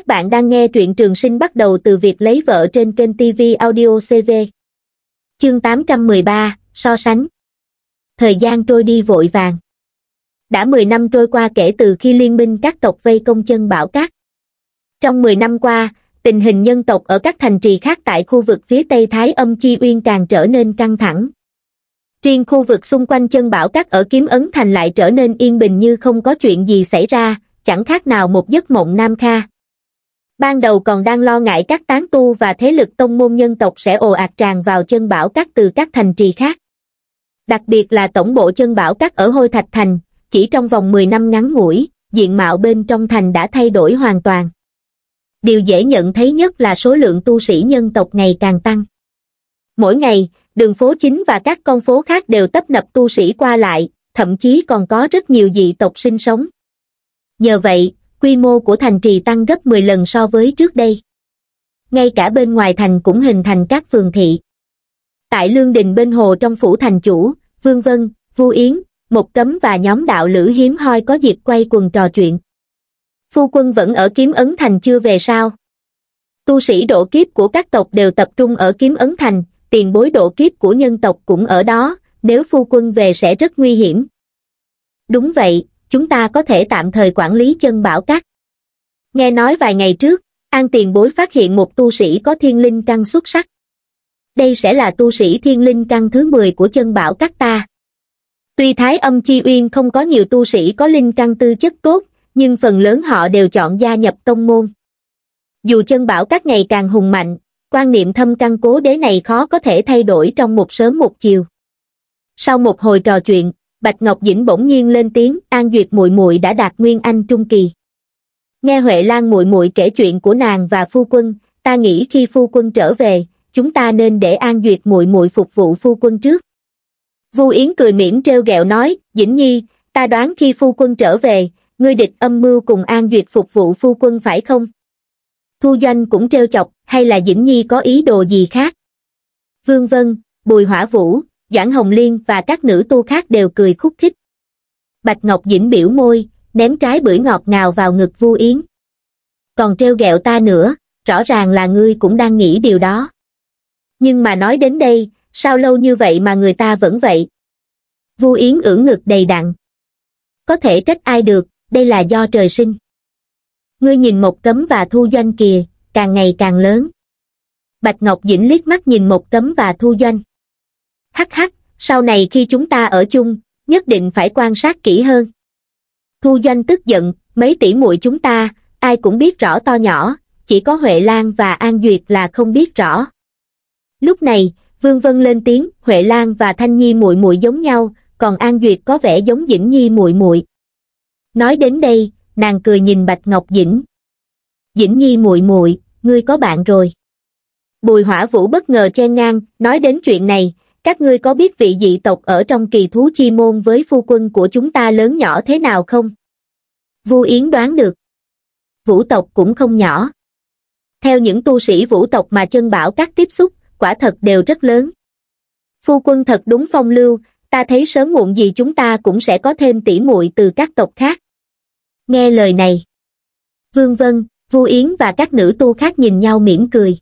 Các bạn đang nghe truyện trường sinh bắt đầu từ việc lấy vợ trên kênh TV Audio CV. Chương 813, so sánh. Thời gian trôi đi vội vàng. Đã 10 năm trôi qua kể từ khi liên minh các tộc vây công chân bảo cát. Trong 10 năm qua, tình hình nhân tộc ở các thành trì khác tại khu vực phía Tây Thái Âm Chi Uyên càng trở nên căng thẳng. Riêng khu vực xung quanh chân bảo cát ở Kiếm Ấn Thành lại trở nên yên bình như không có chuyện gì xảy ra, chẳng khác nào một giấc mộng Nam Kha, ban đầu còn đang lo ngại các tán tu và thế lực tông môn nhân tộc sẽ ồ ạt tràn vào chân bảo các từ các thành trì khác. Đặc biệt là tổng bộ chân bảo các ở Hôi Thạch Thành, chỉ trong vòng 10 năm ngắn ngủi, diện mạo bên trong thành đã thay đổi hoàn toàn. Điều dễ nhận thấy nhất là số lượng tu sĩ nhân tộc ngày càng tăng. Mỗi ngày, đường phố chính và các con phố khác đều tấp nập tu sĩ qua lại, thậm chí còn có rất nhiều dị tộc sinh sống. Nhờ vậy, quy mô của thành trì tăng gấp 10 lần so với trước đây. Ngay cả bên ngoài thành cũng hình thành các phường thị. Tại Lương Đình bên hồ trong phủ thành chủ, Vương Vân, Vu Yến, mục Cấm và nhóm đạo lữ hiếm hoi có dịp quay quần trò chuyện. Phu quân vẫn ở kiếm ấn thành chưa về sao? Tu sĩ độ kiếp của các tộc đều tập trung ở kiếm ấn thành, tiền bối độ kiếp của nhân tộc cũng ở đó, nếu phu quân về sẽ rất nguy hiểm. Đúng vậy, chúng ta có thể tạm thời quản lý chân bảo cát. Nghe nói vài ngày trước, An Tiền Bối phát hiện một tu sĩ có thiên linh căn xuất sắc. Đây sẽ là tu sĩ thiên linh căn thứ 10 của chân bảo cát ta. Tuy Thái Âm Chi Uyên không có nhiều tu sĩ có linh căn tư chất tốt, nhưng phần lớn họ đều chọn gia nhập tông môn. Dù chân bảo các ngày càng hùng mạnh, quan niệm thâm căn cố đế này khó có thể thay đổi trong một sớm một chiều. Sau một hồi trò chuyện, bạch ngọc dĩnh bỗng nhiên lên tiếng an duyệt muội muội đã đạt nguyên anh trung kỳ nghe huệ lan muội muội kể chuyện của nàng và phu quân ta nghĩ khi phu quân trở về chúng ta nên để an duyệt muội muội phục vụ phu quân trước vu yến cười mỉm trêu ghẹo nói dĩnh nhi ta đoán khi phu quân trở về ngươi địch âm mưu cùng an duyệt phục vụ phu quân phải không thu doanh cũng trêu chọc hay là dĩnh nhi có ý đồ gì khác vương vân bùi hỏa vũ Doãn Hồng Liên và các nữ tu khác đều cười khúc khích. Bạch Ngọc Dĩnh biểu môi, ném trái bưởi ngọt ngào vào ngực Vu Yến. Còn treo gẹo ta nữa, rõ ràng là ngươi cũng đang nghĩ điều đó. Nhưng mà nói đến đây, sao lâu như vậy mà người ta vẫn vậy? Vu Yến ưỡn ngực đầy đặn. Có thể trách ai được, đây là do trời sinh. Ngươi nhìn một cấm và thu doanh kìa, càng ngày càng lớn. Bạch Ngọc Dĩnh liếc mắt nhìn một cấm và thu doanh hắc hắc sau này khi chúng ta ở chung nhất định phải quan sát kỹ hơn thu doanh tức giận mấy tỷ muội chúng ta ai cũng biết rõ to nhỏ chỉ có huệ lan và an duyệt là không biết rõ lúc này vương vân lên tiếng huệ lan và thanh nhi muội muội giống nhau còn an duyệt có vẻ giống dĩnh nhi muội muội nói đến đây nàng cười nhìn bạch ngọc dĩnh dĩnh nhi muội muội ngươi có bạn rồi bùi hỏa vũ bất ngờ chen ngang nói đến chuyện này các ngươi có biết vị dị tộc ở trong kỳ thú chi môn với phu quân của chúng ta lớn nhỏ thế nào không? Vu Yến đoán được. Vũ tộc cũng không nhỏ. Theo những tu sĩ vũ tộc mà chân bảo các tiếp xúc, quả thật đều rất lớn. Phu quân thật đúng phong lưu, ta thấy sớm muộn gì chúng ta cũng sẽ có thêm tỉ muội từ các tộc khác. Nghe lời này. Vương Vân, Vu Yến và các nữ tu khác nhìn nhau mỉm cười.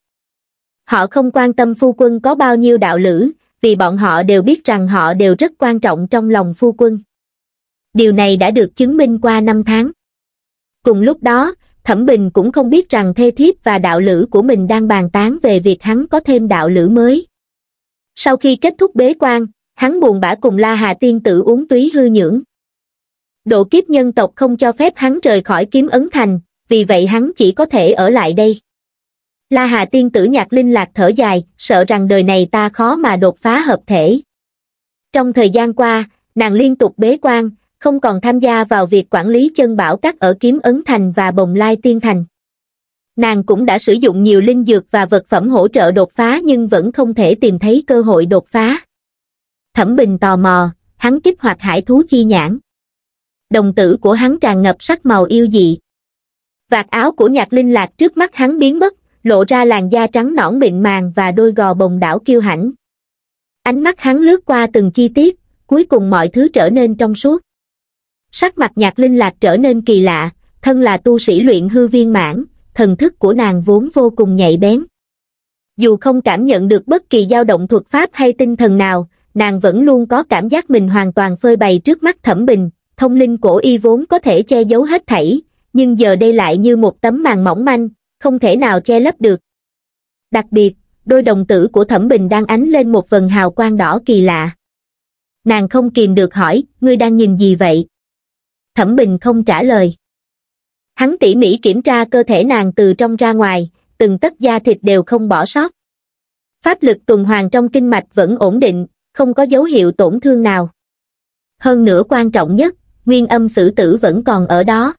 Họ không quan tâm phu quân có bao nhiêu đạo lữ, vì bọn họ đều biết rằng họ đều rất quan trọng trong lòng phu quân. Điều này đã được chứng minh qua năm tháng. Cùng lúc đó, Thẩm Bình cũng không biết rằng thê thiếp và đạo lữ của mình đang bàn tán về việc hắn có thêm đạo lữ mới. Sau khi kết thúc bế quan, hắn buồn bã cùng La Hà Tiên tử uống túy hư nhưỡng. Độ kiếp nhân tộc không cho phép hắn rời khỏi kiếm ấn thành, vì vậy hắn chỉ có thể ở lại đây. La Hà tiên tử nhạc linh lạc thở dài, sợ rằng đời này ta khó mà đột phá hợp thể. Trong thời gian qua, nàng liên tục bế quan, không còn tham gia vào việc quản lý chân bảo các ở Kiếm Ấn Thành và Bồng Lai Tiên Thành. Nàng cũng đã sử dụng nhiều linh dược và vật phẩm hỗ trợ đột phá nhưng vẫn không thể tìm thấy cơ hội đột phá. Thẩm Bình tò mò, hắn kích hoạt hải thú chi nhãn. Đồng tử của hắn tràn ngập sắc màu yêu dị. Vạt áo của nhạc linh lạc trước mắt hắn biến mất, lộ ra làn da trắng nõn mịn màng và đôi gò bồng đảo kiêu hãnh ánh mắt hắn lướt qua từng chi tiết cuối cùng mọi thứ trở nên trong suốt sắc mặt nhạc linh lạc trở nên kỳ lạ thân là tu sĩ luyện hư viên mãn thần thức của nàng vốn vô cùng nhạy bén dù không cảm nhận được bất kỳ dao động thuật pháp hay tinh thần nào nàng vẫn luôn có cảm giác mình hoàn toàn phơi bày trước mắt thẩm bình thông linh cổ y vốn có thể che giấu hết thảy nhưng giờ đây lại như một tấm màn mỏng manh không thể nào che lấp được. Đặc biệt, đôi đồng tử của Thẩm Bình đang ánh lên một vần hào quang đỏ kỳ lạ. Nàng không kìm được hỏi, ngươi đang nhìn gì vậy? Thẩm Bình không trả lời. Hắn tỉ mỉ kiểm tra cơ thể nàng từ trong ra ngoài, từng tất da thịt đều không bỏ sót. Pháp lực tuần hoàn trong kinh mạch vẫn ổn định, không có dấu hiệu tổn thương nào. Hơn nữa quan trọng nhất, nguyên âm sử tử vẫn còn ở đó.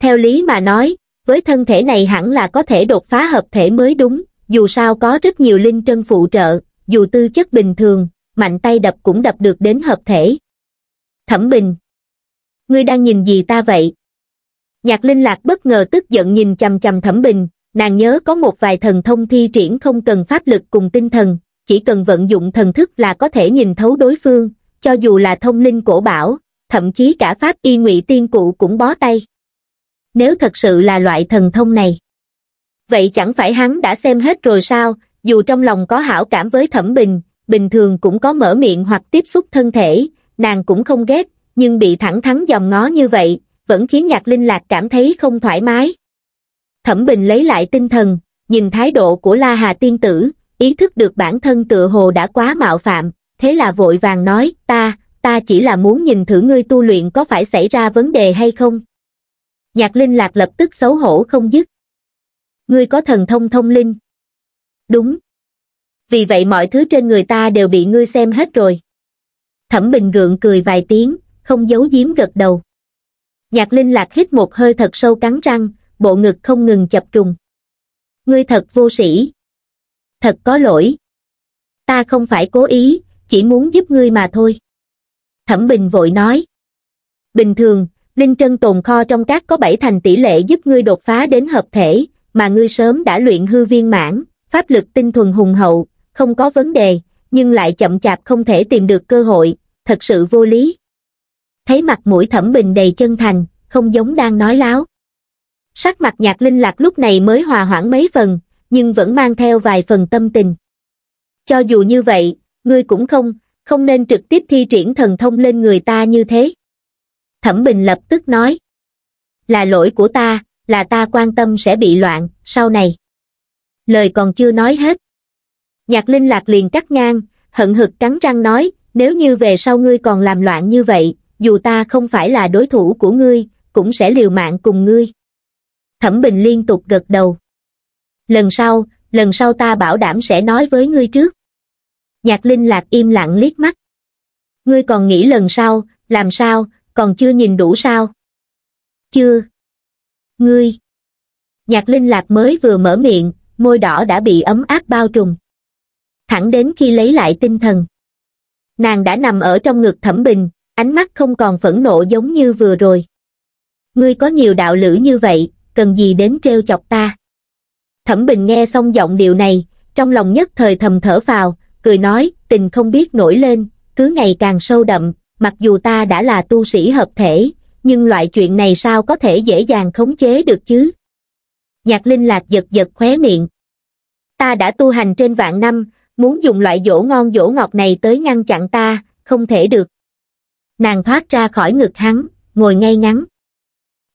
Theo lý mà nói, với thân thể này hẳn là có thể đột phá hợp thể mới đúng, dù sao có rất nhiều linh trân phụ trợ, dù tư chất bình thường, mạnh tay đập cũng đập được đến hợp thể. Thẩm Bình Ngươi đang nhìn gì ta vậy? Nhạc Linh Lạc bất ngờ tức giận nhìn chầm chầm Thẩm Bình, nàng nhớ có một vài thần thông thi triển không cần pháp lực cùng tinh thần, chỉ cần vận dụng thần thức là có thể nhìn thấu đối phương, cho dù là thông linh cổ bảo, thậm chí cả pháp y ngụy tiên cụ cũng bó tay nếu thật sự là loại thần thông này. Vậy chẳng phải hắn đã xem hết rồi sao, dù trong lòng có hảo cảm với Thẩm Bình, bình thường cũng có mở miệng hoặc tiếp xúc thân thể, nàng cũng không ghét, nhưng bị thẳng thắn dòm ngó như vậy, vẫn khiến Nhạc Linh Lạc cảm thấy không thoải mái. Thẩm Bình lấy lại tinh thần, nhìn thái độ của La Hà Tiên Tử, ý thức được bản thân tựa hồ đã quá mạo phạm, thế là vội vàng nói, ta, ta chỉ là muốn nhìn thử ngươi tu luyện có phải xảy ra vấn đề hay không. Nhạc linh lạc lập tức xấu hổ không dứt. Ngươi có thần thông thông linh. Đúng. Vì vậy mọi thứ trên người ta đều bị ngươi xem hết rồi. Thẩm Bình gượng cười vài tiếng, không giấu giếm gật đầu. Nhạc linh lạc hít một hơi thật sâu cắn răng, bộ ngực không ngừng chập trùng. Ngươi thật vô sĩ. Thật có lỗi. Ta không phải cố ý, chỉ muốn giúp ngươi mà thôi. Thẩm Bình vội nói. Bình thường, linh trân tồn kho trong các có bảy thành tỷ lệ giúp ngươi đột phá đến hợp thể, mà ngươi sớm đã luyện hư viên mãn, pháp lực tinh thuần hùng hậu, không có vấn đề, nhưng lại chậm chạp không thể tìm được cơ hội, thật sự vô lý. Thấy mặt mũi thẩm bình đầy chân thành, không giống đang nói láo. Sắc mặt nhạc linh lạc lúc này mới hòa hoãn mấy phần, nhưng vẫn mang theo vài phần tâm tình. Cho dù như vậy, ngươi cũng không, không nên trực tiếp thi triển thần thông lên người ta như thế thẩm bình lập tức nói là lỗi của ta là ta quan tâm sẽ bị loạn sau này lời còn chưa nói hết nhạc linh lạc liền cắt ngang hận hực cắn răng nói nếu như về sau ngươi còn làm loạn như vậy dù ta không phải là đối thủ của ngươi cũng sẽ liều mạng cùng ngươi thẩm bình liên tục gật đầu lần sau lần sau ta bảo đảm sẽ nói với ngươi trước nhạc linh lạc im lặng liếc mắt ngươi còn nghĩ lần sau làm sao còn chưa nhìn đủ sao? Chưa. Ngươi. Nhạc linh lạc mới vừa mở miệng, môi đỏ đã bị ấm áp bao trùm. Thẳng đến khi lấy lại tinh thần. Nàng đã nằm ở trong ngực thẩm bình, ánh mắt không còn phẫn nộ giống như vừa rồi. Ngươi có nhiều đạo lữ như vậy, cần gì đến treo chọc ta? Thẩm bình nghe xong giọng điều này, trong lòng nhất thời thầm thở vào, cười nói, tình không biết nổi lên, cứ ngày càng sâu đậm, mặc dù ta đã là tu sĩ hợp thể nhưng loại chuyện này sao có thể dễ dàng khống chế được chứ nhạc linh lạc giật giật khóe miệng ta đã tu hành trên vạn năm muốn dùng loại dỗ ngon dỗ ngọt này tới ngăn chặn ta không thể được nàng thoát ra khỏi ngực hắn ngồi ngay ngắn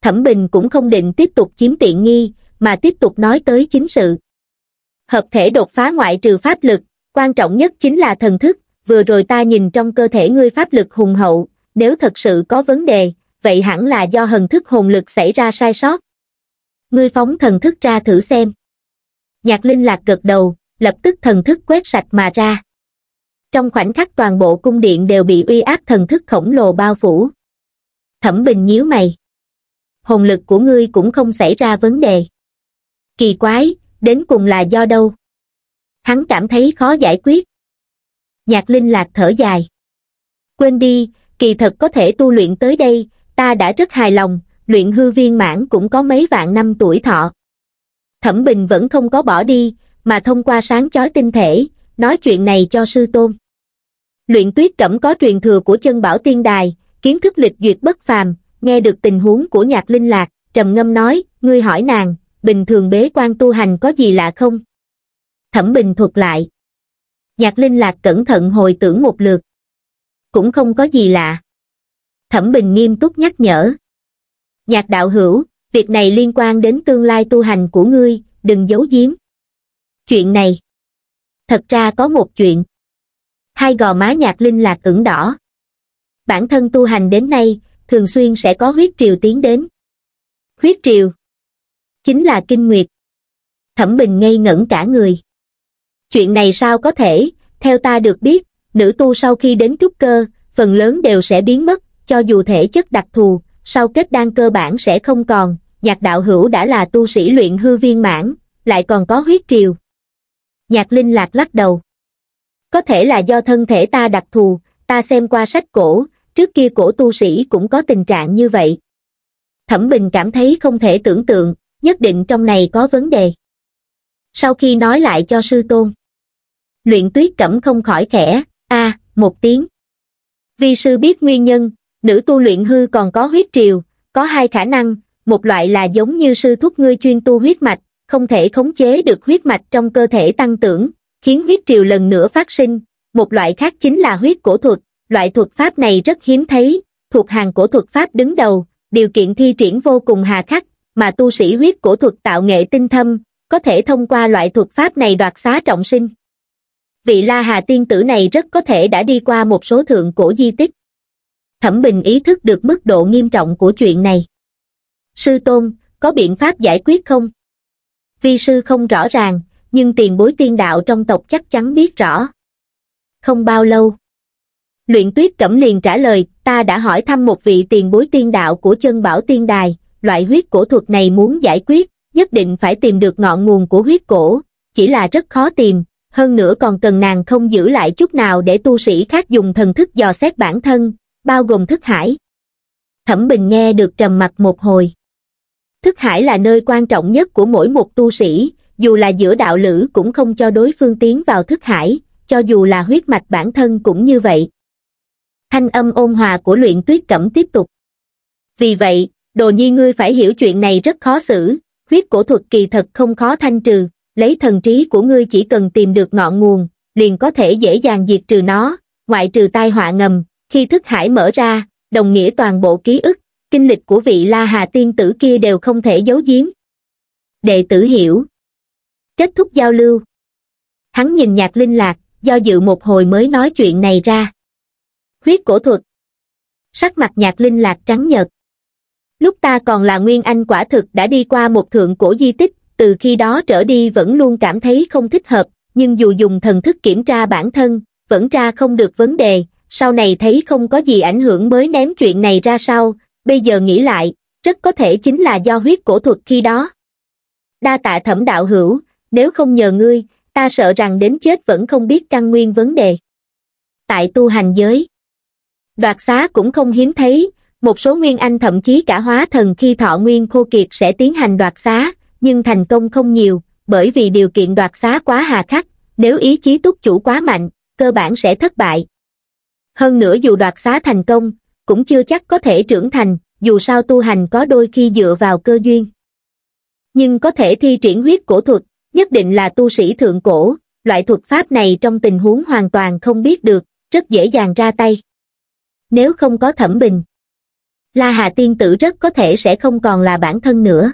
thẩm bình cũng không định tiếp tục chiếm tiện nghi mà tiếp tục nói tới chính sự hợp thể đột phá ngoại trừ pháp lực quan trọng nhất chính là thần thức vừa rồi ta nhìn trong cơ thể ngươi pháp lực hùng hậu, nếu thật sự có vấn đề, vậy hẳn là do hần thức hồn lực xảy ra sai sót. Ngươi phóng thần thức ra thử xem. Nhạc Linh Lạc gật đầu, lập tức thần thức quét sạch mà ra. Trong khoảnh khắc toàn bộ cung điện đều bị uy áp thần thức khổng lồ bao phủ. Thẩm Bình nhíu mày. Hồn lực của ngươi cũng không xảy ra vấn đề. Kỳ quái, đến cùng là do đâu? Hắn cảm thấy khó giải quyết nhạc linh lạc thở dài. Quên đi, kỳ thật có thể tu luyện tới đây, ta đã rất hài lòng, luyện hư viên mãn cũng có mấy vạn năm tuổi thọ. Thẩm Bình vẫn không có bỏ đi, mà thông qua sáng chói tinh thể, nói chuyện này cho sư tôn. Luyện tuyết cẩm có truyền thừa của chân bảo tiên đài, kiến thức lịch duyệt bất phàm, nghe được tình huống của nhạc linh lạc, trầm ngâm nói, ngươi hỏi nàng, bình thường bế quan tu hành có gì lạ không? Thẩm Bình thuật lại. Nhạc Linh Lạc cẩn thận hồi tưởng một lượt. Cũng không có gì lạ. Thẩm Bình nghiêm túc nhắc nhở. Nhạc đạo hữu, việc này liên quan đến tương lai tu hành của ngươi, đừng giấu giếm. Chuyện này. Thật ra có một chuyện. Hai gò má nhạc linh lạc ửng đỏ. Bản thân tu hành đến nay, thường xuyên sẽ có huyết triều tiến đến. Huyết triều. Chính là kinh nguyệt. Thẩm bình ngây ngẩn cả người chuyện này sao có thể theo ta được biết nữ tu sau khi đến trúc cơ phần lớn đều sẽ biến mất cho dù thể chất đặc thù sau kết đan cơ bản sẽ không còn nhạc đạo hữu đã là tu sĩ luyện hư viên mãn lại còn có huyết triều nhạc linh lạc lắc đầu có thể là do thân thể ta đặc thù ta xem qua sách cổ trước kia cổ tu sĩ cũng có tình trạng như vậy thẩm bình cảm thấy không thể tưởng tượng nhất định trong này có vấn đề sau khi nói lại cho sư tôn. Luyện tuyết cẩm không khỏi khẽ, a một tiếng. Vi sư biết nguyên nhân, nữ tu luyện hư còn có huyết triều, có hai khả năng, một loại là giống như sư thúc ngươi chuyên tu huyết mạch, không thể khống chế được huyết mạch trong cơ thể tăng tưởng khiến huyết triều lần nữa phát sinh, một loại khác chính là huyết cổ thuật, loại thuật pháp này rất hiếm thấy, thuộc hàng cổ thuật pháp đứng đầu, điều kiện thi triển vô cùng hà khắc, mà tu sĩ huyết cổ thuật tạo nghệ tinh thâm, có thể thông qua loại thuật pháp này đoạt xá trọng sinh vị la hà tiên tử này rất có thể đã đi qua một số thượng cổ di tích thẩm bình ý thức được mức độ nghiêm trọng của chuyện này sư tôn có biện pháp giải quyết không vi sư không rõ ràng nhưng tiền bối tiên đạo trong tộc chắc chắn biết rõ không bao lâu luyện tuyết cẩm liền trả lời ta đã hỏi thăm một vị tiền bối tiên đạo của chân bảo tiên đài loại huyết cổ thuật này muốn giải quyết nhất định phải tìm được ngọn nguồn của huyết cổ, chỉ là rất khó tìm, hơn nữa còn cần nàng không giữ lại chút nào để tu sĩ khác dùng thần thức dò xét bản thân, bao gồm thức hải. Thẩm Bình nghe được trầm mặt một hồi. Thức hải là nơi quan trọng nhất của mỗi một tu sĩ, dù là giữa đạo lữ cũng không cho đối phương tiến vào thức hải, cho dù là huyết mạch bản thân cũng như vậy. Thanh âm ôn hòa của luyện tuyết cẩm tiếp tục. Vì vậy, đồ nhi ngươi phải hiểu chuyện này rất khó xử, huyết cổ thuật kỳ thật không khó thanh trừ, lấy thần trí của ngươi chỉ cần tìm được ngọn nguồn, liền có thể dễ dàng diệt trừ nó, ngoại trừ tai họa ngầm, khi thức hải mở ra, đồng nghĩa toàn bộ ký ức, kinh lịch của vị La Hà tiên tử kia đều không thể giấu giếm. Đệ tử hiểu. Kết thúc giao lưu. Hắn nhìn nhạc linh lạc, do dự một hồi mới nói chuyện này ra. Huyết cổ thuật. Sắc mặt nhạc linh lạc trắng nhợt. Lúc ta còn là Nguyên Anh quả thực đã đi qua một thượng cổ di tích, từ khi đó trở đi vẫn luôn cảm thấy không thích hợp, nhưng dù dùng thần thức kiểm tra bản thân, vẫn ra không được vấn đề, sau này thấy không có gì ảnh hưởng mới ném chuyện này ra sau, bây giờ nghĩ lại, rất có thể chính là do huyết cổ thuật khi đó. Đa tạ thẩm đạo hữu, nếu không nhờ ngươi, ta sợ rằng đến chết vẫn không biết căn nguyên vấn đề. Tại tu hành giới, đoạt xá cũng không hiếm thấy, một số nguyên anh thậm chí cả hóa thần khi thọ nguyên khô kiệt sẽ tiến hành đoạt xá, nhưng thành công không nhiều, bởi vì điều kiện đoạt xá quá hà khắc, nếu ý chí túc chủ quá mạnh, cơ bản sẽ thất bại. Hơn nữa dù đoạt xá thành công, cũng chưa chắc có thể trưởng thành, dù sao tu hành có đôi khi dựa vào cơ duyên. Nhưng có thể thi triển huyết cổ thuật, nhất định là tu sĩ thượng cổ, loại thuật pháp này trong tình huống hoàn toàn không biết được, rất dễ dàng ra tay. Nếu không có thẩm bình, la hà tiên tử rất có thể sẽ không còn là bản thân nữa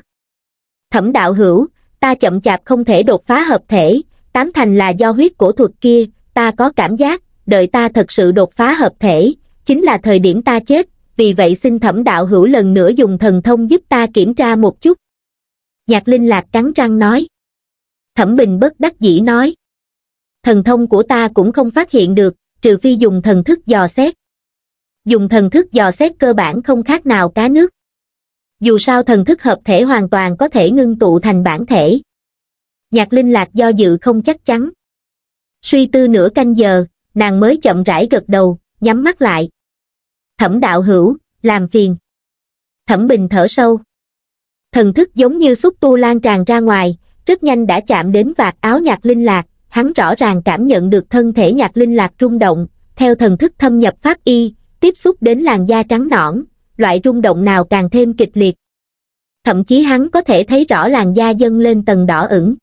thẩm đạo hữu ta chậm chạp không thể đột phá hợp thể tám thành là do huyết cổ thuật kia ta có cảm giác đợi ta thật sự đột phá hợp thể chính là thời điểm ta chết vì vậy xin thẩm đạo hữu lần nữa dùng thần thông giúp ta kiểm tra một chút nhạc linh lạc cắn răng nói thẩm bình bất đắc dĩ nói thần thông của ta cũng không phát hiện được trừ phi dùng thần thức dò xét dùng thần thức dò xét cơ bản không khác nào cá nước dù sao thần thức hợp thể hoàn toàn có thể ngưng tụ thành bản thể nhạc linh lạc do dự không chắc chắn suy tư nửa canh giờ nàng mới chậm rãi gật đầu nhắm mắt lại thẩm đạo hữu làm phiền thẩm bình thở sâu thần thức giống như xúc tu lan tràn ra ngoài rất nhanh đã chạm đến vạt áo nhạc linh lạc hắn rõ ràng cảm nhận được thân thể nhạc linh lạc rung động theo thần thức thâm nhập pháp y tiếp xúc đến làn da trắng nõn, loại rung động nào càng thêm kịch liệt. Thậm chí hắn có thể thấy rõ làn da dâng lên tầng đỏ ửng.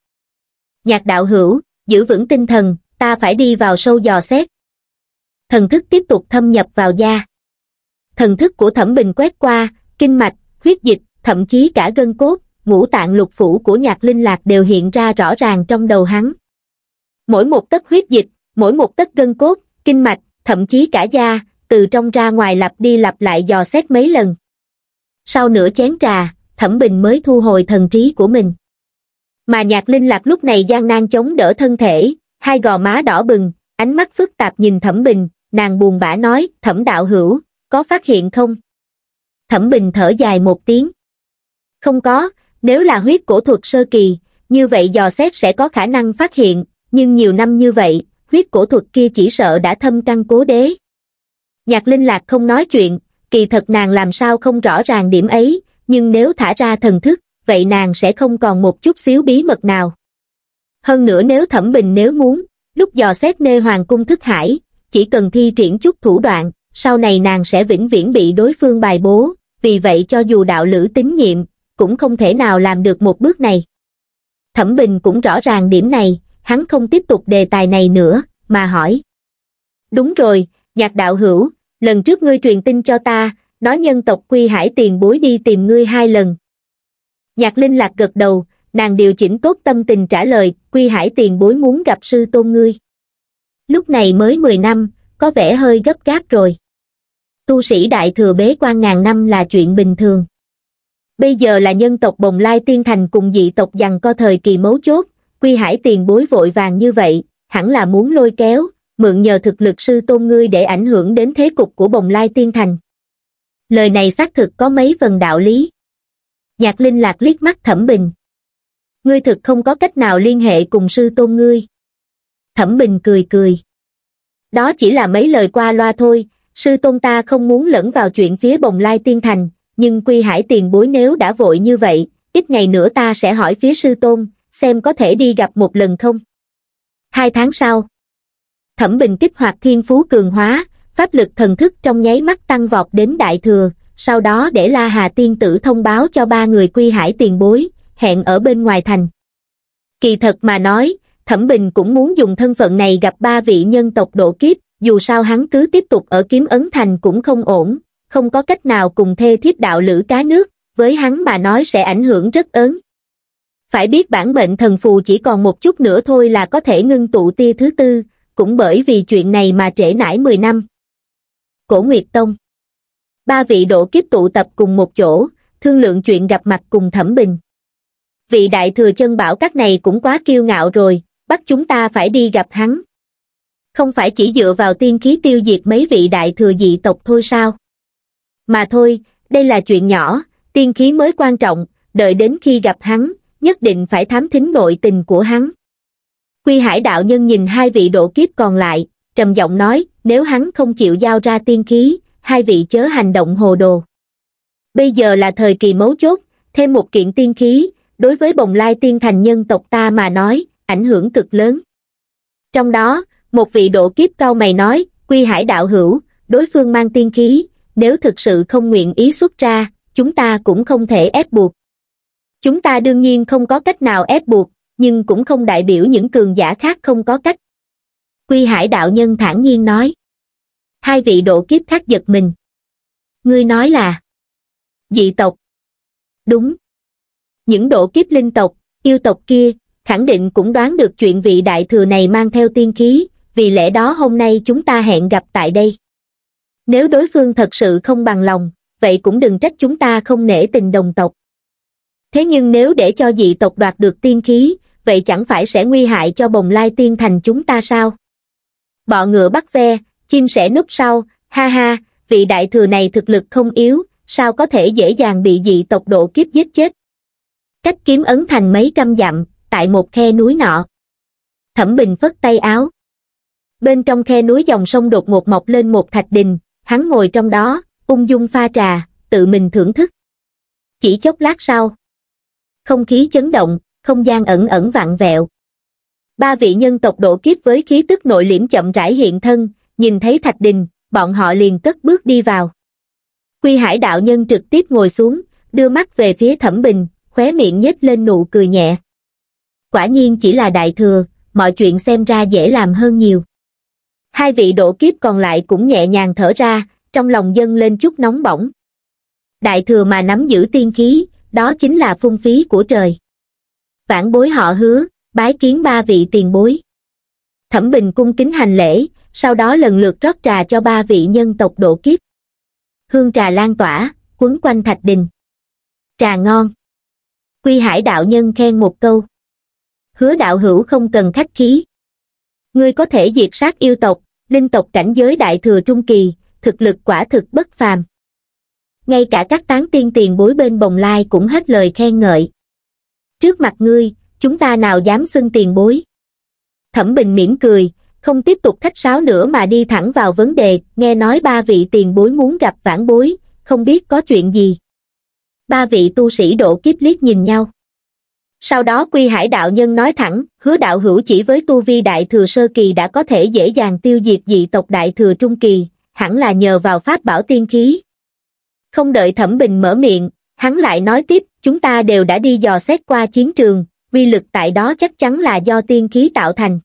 Nhạc đạo hữu, giữ vững tinh thần, ta phải đi vào sâu dò xét. Thần thức tiếp tục thâm nhập vào da. Thần thức của thẩm bình quét qua, kinh mạch, huyết dịch, thậm chí cả gân cốt, ngũ tạng lục phủ của nhạc linh lạc đều hiện ra rõ ràng trong đầu hắn. Mỗi một tấc huyết dịch, mỗi một tấc gân cốt, kinh mạch, thậm chí cả da, từ trong ra ngoài lặp đi lặp lại dò xét mấy lần sau nửa chén trà thẩm bình mới thu hồi thần trí của mình mà nhạc linh lạc lúc này gian nan chống đỡ thân thể hai gò má đỏ bừng ánh mắt phức tạp nhìn thẩm bình nàng buồn bã nói thẩm đạo hữu có phát hiện không thẩm bình thở dài một tiếng không có nếu là huyết cổ thuật sơ kỳ như vậy dò xét sẽ có khả năng phát hiện nhưng nhiều năm như vậy huyết cổ thuật kia chỉ sợ đã thâm căn cố đế Nhạc linh lạc không nói chuyện, kỳ thật nàng làm sao không rõ ràng điểm ấy, nhưng nếu thả ra thần thức, vậy nàng sẽ không còn một chút xíu bí mật nào. Hơn nữa nếu thẩm bình nếu muốn, lúc dò xét nê hoàng cung thức hải, chỉ cần thi triển chút thủ đoạn, sau này nàng sẽ vĩnh viễn bị đối phương bài bố, vì vậy cho dù đạo lữ tín nhiệm, cũng không thể nào làm được một bước này. Thẩm Bình cũng rõ ràng điểm này, hắn không tiếp tục đề tài này nữa, mà hỏi. Đúng rồi, nhạc đạo hữu, lần trước ngươi truyền tin cho ta, nói nhân tộc quy hải tiền bối đi tìm ngươi hai lần. Nhạc linh lạc gật đầu, nàng điều chỉnh tốt tâm tình trả lời, quy hải tiền bối muốn gặp sư tôn ngươi. Lúc này mới 10 năm, có vẻ hơi gấp gáp rồi. Tu sĩ đại thừa bế quan ngàn năm là chuyện bình thường. Bây giờ là nhân tộc bồng lai tiên thành cùng dị tộc rằng co thời kỳ mấu chốt, quy hải tiền bối vội vàng như vậy, hẳn là muốn lôi kéo, mượn nhờ thực lực sư tôn ngươi để ảnh hưởng đến thế cục của bồng lai tiên thành. Lời này xác thực có mấy phần đạo lý. Nhạc Linh Lạc liếc mắt Thẩm Bình. Ngươi thực không có cách nào liên hệ cùng sư tôn ngươi. Thẩm Bình cười cười. Đó chỉ là mấy lời qua loa thôi, sư tôn ta không muốn lẫn vào chuyện phía bồng lai tiên thành, nhưng quy hải tiền bối nếu đã vội như vậy, ít ngày nữa ta sẽ hỏi phía sư tôn, xem có thể đi gặp một lần không. Hai tháng sau, thẩm bình kích hoạt thiên phú cường hóa, pháp lực thần thức trong nháy mắt tăng vọt đến đại thừa, sau đó để La Hà tiên tử thông báo cho ba người quy hải tiền bối, hẹn ở bên ngoài thành. Kỳ thật mà nói, Thẩm Bình cũng muốn dùng thân phận này gặp ba vị nhân tộc độ kiếp, dù sao hắn cứ tiếp tục ở kiếm ấn thành cũng không ổn, không có cách nào cùng thê thiếp đạo lữ cá nước, với hắn bà nói sẽ ảnh hưởng rất lớn. Phải biết bản bệnh thần phù chỉ còn một chút nữa thôi là có thể ngưng tụ tia thứ tư, cũng bởi vì chuyện này mà trễ nải 10 năm. Cổ Nguyệt Tông Ba vị độ kiếp tụ tập cùng một chỗ, thương lượng chuyện gặp mặt cùng Thẩm Bình. Vị đại thừa chân bảo các này cũng quá kiêu ngạo rồi, bắt chúng ta phải đi gặp hắn. Không phải chỉ dựa vào tiên khí tiêu diệt mấy vị đại thừa dị tộc thôi sao? Mà thôi, đây là chuyện nhỏ, tiên khí mới quan trọng, đợi đến khi gặp hắn, nhất định phải thám thính nội tình của hắn. Quy Hải đạo nhân nhìn hai vị độ kiếp còn lại, trầm giọng nói, nếu hắn không chịu giao ra tiên khí, hai vị chớ hành động hồ đồ. Bây giờ là thời kỳ mấu chốt, thêm một kiện tiên khí, đối với bồng lai tiên thành nhân tộc ta mà nói, ảnh hưởng cực lớn. Trong đó, một vị độ kiếp cao mày nói, Quy Hải đạo hữu, đối phương mang tiên khí, nếu thực sự không nguyện ý xuất ra, chúng ta cũng không thể ép buộc. Chúng ta đương nhiên không có cách nào ép buộc, nhưng cũng không đại biểu những cường giả khác không có cách quy hải đạo nhân thản nhiên nói hai vị độ kiếp khác giật mình ngươi nói là dị tộc đúng những độ kiếp linh tộc yêu tộc kia khẳng định cũng đoán được chuyện vị đại thừa này mang theo tiên khí vì lẽ đó hôm nay chúng ta hẹn gặp tại đây nếu đối phương thật sự không bằng lòng vậy cũng đừng trách chúng ta không nể tình đồng tộc thế nhưng nếu để cho dị tộc đoạt được tiên khí vậy chẳng phải sẽ nguy hại cho bồng lai tiên thành chúng ta sao? Bọ ngựa bắt ve, chim sẻ núp sau, ha ha, vị đại thừa này thực lực không yếu, sao có thể dễ dàng bị dị tộc độ kiếp giết chết? Cách kiếm ấn thành mấy trăm dặm, tại một khe núi nọ. Thẩm Bình phất tay áo. Bên trong khe núi dòng sông đột ngột mọc lên một thạch đình, hắn ngồi trong đó, ung dung pha trà, tự mình thưởng thức. Chỉ chốc lát sau, không khí chấn động, không gian ẩn ẩn vạn vẹo. Ba vị nhân tộc độ kiếp với khí tức nội liễm chậm rãi hiện thân, nhìn thấy Thạch Đình, bọn họ liền cất bước đi vào. Quy Hải đạo nhân trực tiếp ngồi xuống, đưa mắt về phía Thẩm Bình, khóe miệng nhếch lên nụ cười nhẹ. Quả nhiên chỉ là đại thừa, mọi chuyện xem ra dễ làm hơn nhiều. Hai vị độ kiếp còn lại cũng nhẹ nhàng thở ra, trong lòng dâng lên chút nóng bỏng. Đại thừa mà nắm giữ tiên khí, đó chính là phung phí của trời vãn bối họ hứa, bái kiến ba vị tiền bối. Thẩm Bình cung kính hành lễ, sau đó lần lượt rót trà cho ba vị nhân tộc độ kiếp. Hương trà lan tỏa, quấn quanh thạch đình. Trà ngon. Quy Hải đạo nhân khen một câu. Hứa đạo hữu không cần khách khí. Ngươi có thể diệt sát yêu tộc, linh tộc cảnh giới đại thừa trung kỳ, thực lực quả thực bất phàm. Ngay cả các tán tiên tiền bối bên bồng lai cũng hết lời khen ngợi trước mặt ngươi, chúng ta nào dám xưng tiền bối. Thẩm Bình mỉm cười, không tiếp tục khách sáo nữa mà đi thẳng vào vấn đề, nghe nói ba vị tiền bối muốn gặp vãn bối, không biết có chuyện gì. Ba vị tu sĩ độ kiếp liếc nhìn nhau. Sau đó Quy Hải Đạo Nhân nói thẳng, hứa đạo hữu chỉ với tu vi Đại Thừa Sơ Kỳ đã có thể dễ dàng tiêu diệt dị tộc Đại Thừa Trung Kỳ, hẳn là nhờ vào Pháp Bảo Tiên Khí. Không đợi Thẩm Bình mở miệng, hắn lại nói tiếp chúng ta đều đã đi dò xét qua chiến trường, vi lực tại đó chắc chắn là do tiên khí tạo thành.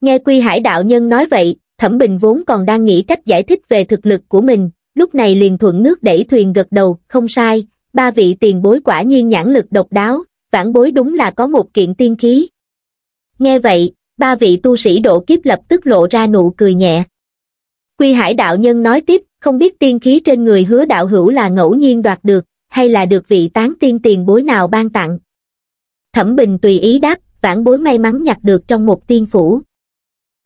Nghe Quy Hải Đạo Nhân nói vậy, Thẩm Bình vốn còn đang nghĩ cách giải thích về thực lực của mình, lúc này liền thuận nước đẩy thuyền gật đầu, không sai, ba vị tiền bối quả nhiên nhãn lực độc đáo, vãn bối đúng là có một kiện tiên khí. Nghe vậy, ba vị tu sĩ độ kiếp lập tức lộ ra nụ cười nhẹ. Quy Hải Đạo Nhân nói tiếp, không biết tiên khí trên người hứa đạo hữu là ngẫu nhiên đoạt được hay là được vị tán tiên tiền bối nào ban tặng. Thẩm Bình tùy ý đáp, vãn bối may mắn nhặt được trong một tiên phủ.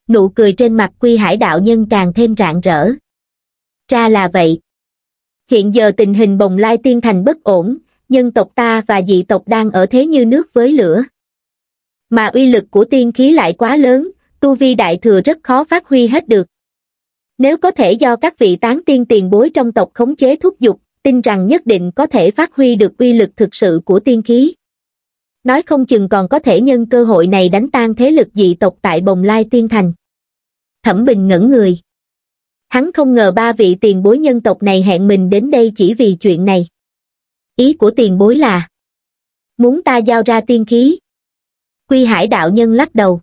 Nụ cười trên mặt quy hải đạo nhân càng thêm rạng rỡ. Ra là vậy. Hiện giờ tình hình bồng lai tiên thành bất ổn, nhân tộc ta và dị tộc đang ở thế như nước với lửa. Mà uy lực của tiên khí lại quá lớn, tu vi đại thừa rất khó phát huy hết được. Nếu có thể do các vị tán tiên tiền bối trong tộc khống chế thúc giục tin rằng nhất định có thể phát huy được uy lực thực sự của tiên khí. Nói không chừng còn có thể nhân cơ hội này đánh tan thế lực dị tộc tại Bồng Lai Tiên Thành. Thẩm Bình ngẩn người. Hắn không ngờ ba vị tiền bối nhân tộc này hẹn mình đến đây chỉ vì chuyện này. Ý của tiền bối là Muốn ta giao ra tiên khí. Quy Hải Đạo Nhân lắc đầu.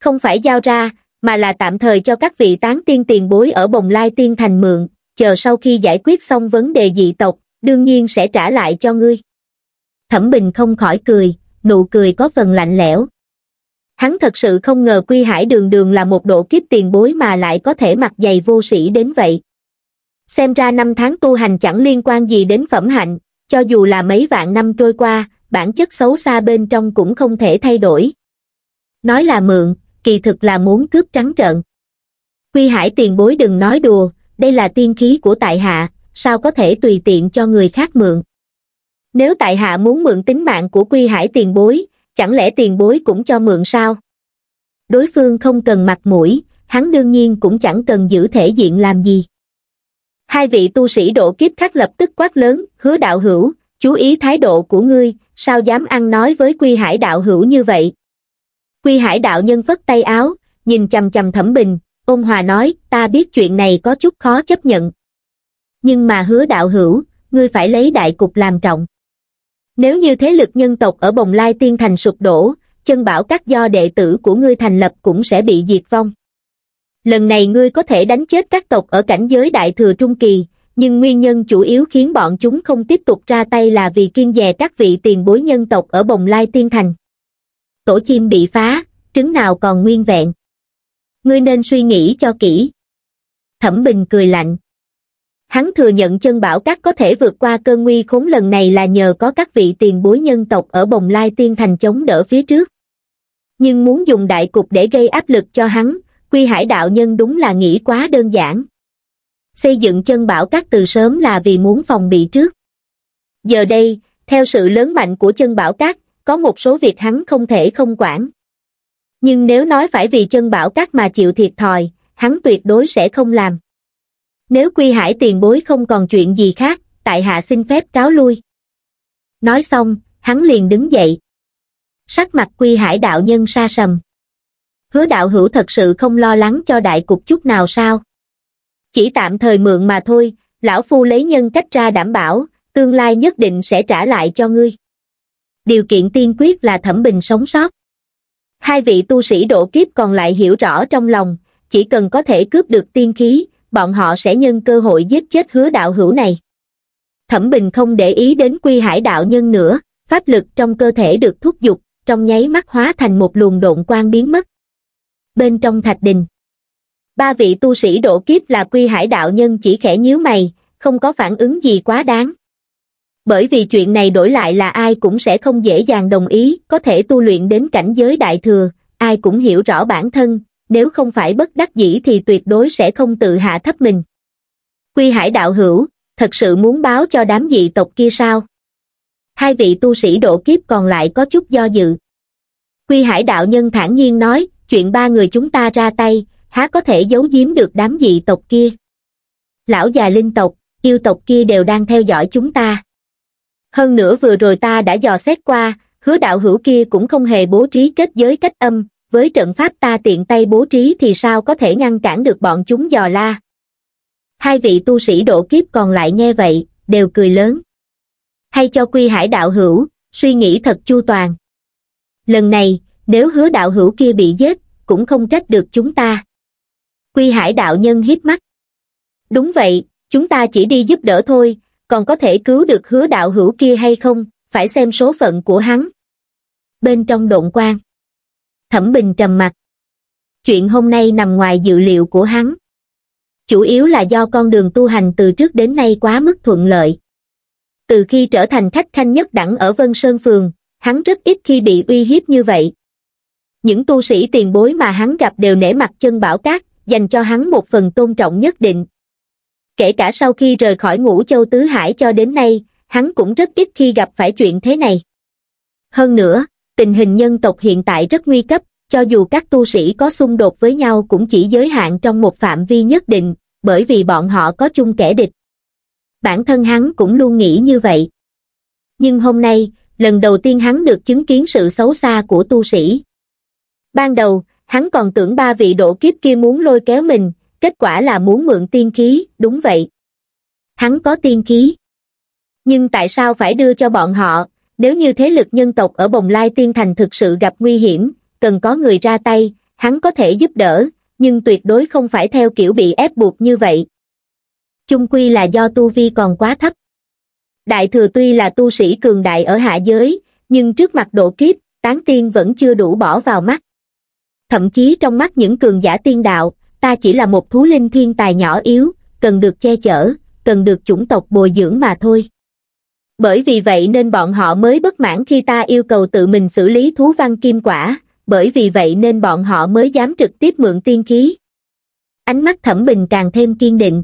Không phải giao ra, mà là tạm thời cho các vị tán tiên tiền bối ở Bồng Lai Tiên Thành mượn, chờ sau khi giải quyết xong vấn đề dị tộc, đương nhiên sẽ trả lại cho ngươi. Thẩm Bình không khỏi cười, nụ cười có phần lạnh lẽo. Hắn thật sự không ngờ Quy Hải đường đường là một độ kiếp tiền bối mà lại có thể mặc giày vô sĩ đến vậy. Xem ra năm tháng tu hành chẳng liên quan gì đến phẩm hạnh, cho dù là mấy vạn năm trôi qua, bản chất xấu xa bên trong cũng không thể thay đổi. Nói là mượn, kỳ thực là muốn cướp trắng trợn. Quy Hải tiền bối đừng nói đùa, đây là tiên khí của tại hạ sao có thể tùy tiện cho người khác mượn nếu tại hạ muốn mượn tính mạng của quy hải tiền bối chẳng lẽ tiền bối cũng cho mượn sao đối phương không cần mặt mũi hắn đương nhiên cũng chẳng cần giữ thể diện làm gì hai vị tu sĩ độ kiếp khác lập tức quát lớn hứa đạo hữu chú ý thái độ của ngươi sao dám ăn nói với quy hải đạo hữu như vậy quy hải đạo nhân phất tay áo nhìn chằm chằm thẩm bình Ông hòa nói, ta biết chuyện này có chút khó chấp nhận. Nhưng mà hứa đạo hữu, ngươi phải lấy đại cục làm trọng. Nếu như thế lực nhân tộc ở Bồng Lai Tiên Thành sụp đổ, chân bảo các do đệ tử của ngươi thành lập cũng sẽ bị diệt vong. Lần này ngươi có thể đánh chết các tộc ở cảnh giới Đại Thừa Trung Kỳ, nhưng nguyên nhân chủ yếu khiến bọn chúng không tiếp tục ra tay là vì kiên dè các vị tiền bối nhân tộc ở Bồng Lai Tiên Thành. Tổ chim bị phá, trứng nào còn nguyên vẹn ngươi nên suy nghĩ cho kỹ. Thẩm Bình cười lạnh. Hắn thừa nhận chân bảo các có thể vượt qua cơn nguy khốn lần này là nhờ có các vị tiền bối nhân tộc ở bồng lai tiên thành chống đỡ phía trước. Nhưng muốn dùng đại cục để gây áp lực cho hắn, quy hải đạo nhân đúng là nghĩ quá đơn giản. Xây dựng chân bảo các từ sớm là vì muốn phòng bị trước. Giờ đây, theo sự lớn mạnh của chân bảo các, có một số việc hắn không thể không quản nhưng nếu nói phải vì chân bảo các mà chịu thiệt thòi hắn tuyệt đối sẽ không làm nếu quy hải tiền bối không còn chuyện gì khác tại hạ xin phép cáo lui nói xong hắn liền đứng dậy sắc mặt quy hải đạo nhân xa sầm hứa đạo hữu thật sự không lo lắng cho đại cục chút nào sao chỉ tạm thời mượn mà thôi lão phu lấy nhân cách ra đảm bảo tương lai nhất định sẽ trả lại cho ngươi điều kiện tiên quyết là thẩm bình sống sót hai vị tu sĩ độ kiếp còn lại hiểu rõ trong lòng, chỉ cần có thể cướp được tiên khí, bọn họ sẽ nhân cơ hội giết chết hứa đạo hữu này. Thẩm Bình không để ý đến quy hải đạo nhân nữa, pháp lực trong cơ thể được thúc giục, trong nháy mắt hóa thành một luồng độn quang biến mất. Bên trong thạch đình, ba vị tu sĩ độ kiếp là quy hải đạo nhân chỉ khẽ nhíu mày, không có phản ứng gì quá đáng bởi vì chuyện này đổi lại là ai cũng sẽ không dễ dàng đồng ý, có thể tu luyện đến cảnh giới đại thừa, ai cũng hiểu rõ bản thân, nếu không phải bất đắc dĩ thì tuyệt đối sẽ không tự hạ thấp mình. Quy Hải đạo hữu, thật sự muốn báo cho đám dị tộc kia sao? Hai vị tu sĩ độ kiếp còn lại có chút do dự. Quy Hải đạo nhân thản nhiên nói, chuyện ba người chúng ta ra tay, há có thể giấu giếm được đám dị tộc kia. Lão già linh tộc, yêu tộc kia đều đang theo dõi chúng ta hơn nữa vừa rồi ta đã dò xét qua hứa đạo hữu kia cũng không hề bố trí kết giới cách âm với trận pháp ta tiện tay bố trí thì sao có thể ngăn cản được bọn chúng dò la hai vị tu sĩ độ kiếp còn lại nghe vậy đều cười lớn hay cho quy hải đạo hữu suy nghĩ thật chu toàn lần này nếu hứa đạo hữu kia bị giết cũng không trách được chúng ta quy hải đạo nhân hiếp mắt đúng vậy chúng ta chỉ đi giúp đỡ thôi còn có thể cứu được hứa đạo hữu kia hay không, phải xem số phận của hắn. Bên trong động quan, Thẩm Bình trầm mặt. Chuyện hôm nay nằm ngoài dự liệu của hắn. Chủ yếu là do con đường tu hành từ trước đến nay quá mức thuận lợi. Từ khi trở thành khách khanh nhất đẳng ở Vân Sơn Phường, hắn rất ít khi bị uy hiếp như vậy. Những tu sĩ tiền bối mà hắn gặp đều nể mặt chân bảo cát, dành cho hắn một phần tôn trọng nhất định, kể cả sau khi rời khỏi ngũ châu tứ hải cho đến nay hắn cũng rất ít khi gặp phải chuyện thế này hơn nữa tình hình nhân tộc hiện tại rất nguy cấp cho dù các tu sĩ có xung đột với nhau cũng chỉ giới hạn trong một phạm vi nhất định bởi vì bọn họ có chung kẻ địch bản thân hắn cũng luôn nghĩ như vậy nhưng hôm nay lần đầu tiên hắn được chứng kiến sự xấu xa của tu sĩ ban đầu hắn còn tưởng ba vị độ kiếp kia muốn lôi kéo mình kết quả là muốn mượn tiên khí đúng vậy hắn có tiên khí nhưng tại sao phải đưa cho bọn họ nếu như thế lực nhân tộc ở bồng lai tiên thành thực sự gặp nguy hiểm cần có người ra tay hắn có thể giúp đỡ nhưng tuyệt đối không phải theo kiểu bị ép buộc như vậy chung quy là do tu vi còn quá thấp đại thừa tuy là tu sĩ cường đại ở hạ giới nhưng trước mặt độ kiếp tán tiên vẫn chưa đủ bỏ vào mắt thậm chí trong mắt những cường giả tiên đạo ta chỉ là một thú linh thiên tài nhỏ yếu, cần được che chở, cần được chủng tộc bồi dưỡng mà thôi. Bởi vì vậy nên bọn họ mới bất mãn khi ta yêu cầu tự mình xử lý thú văn kim quả, bởi vì vậy nên bọn họ mới dám trực tiếp mượn tiên khí. Ánh mắt thẩm bình càng thêm kiên định.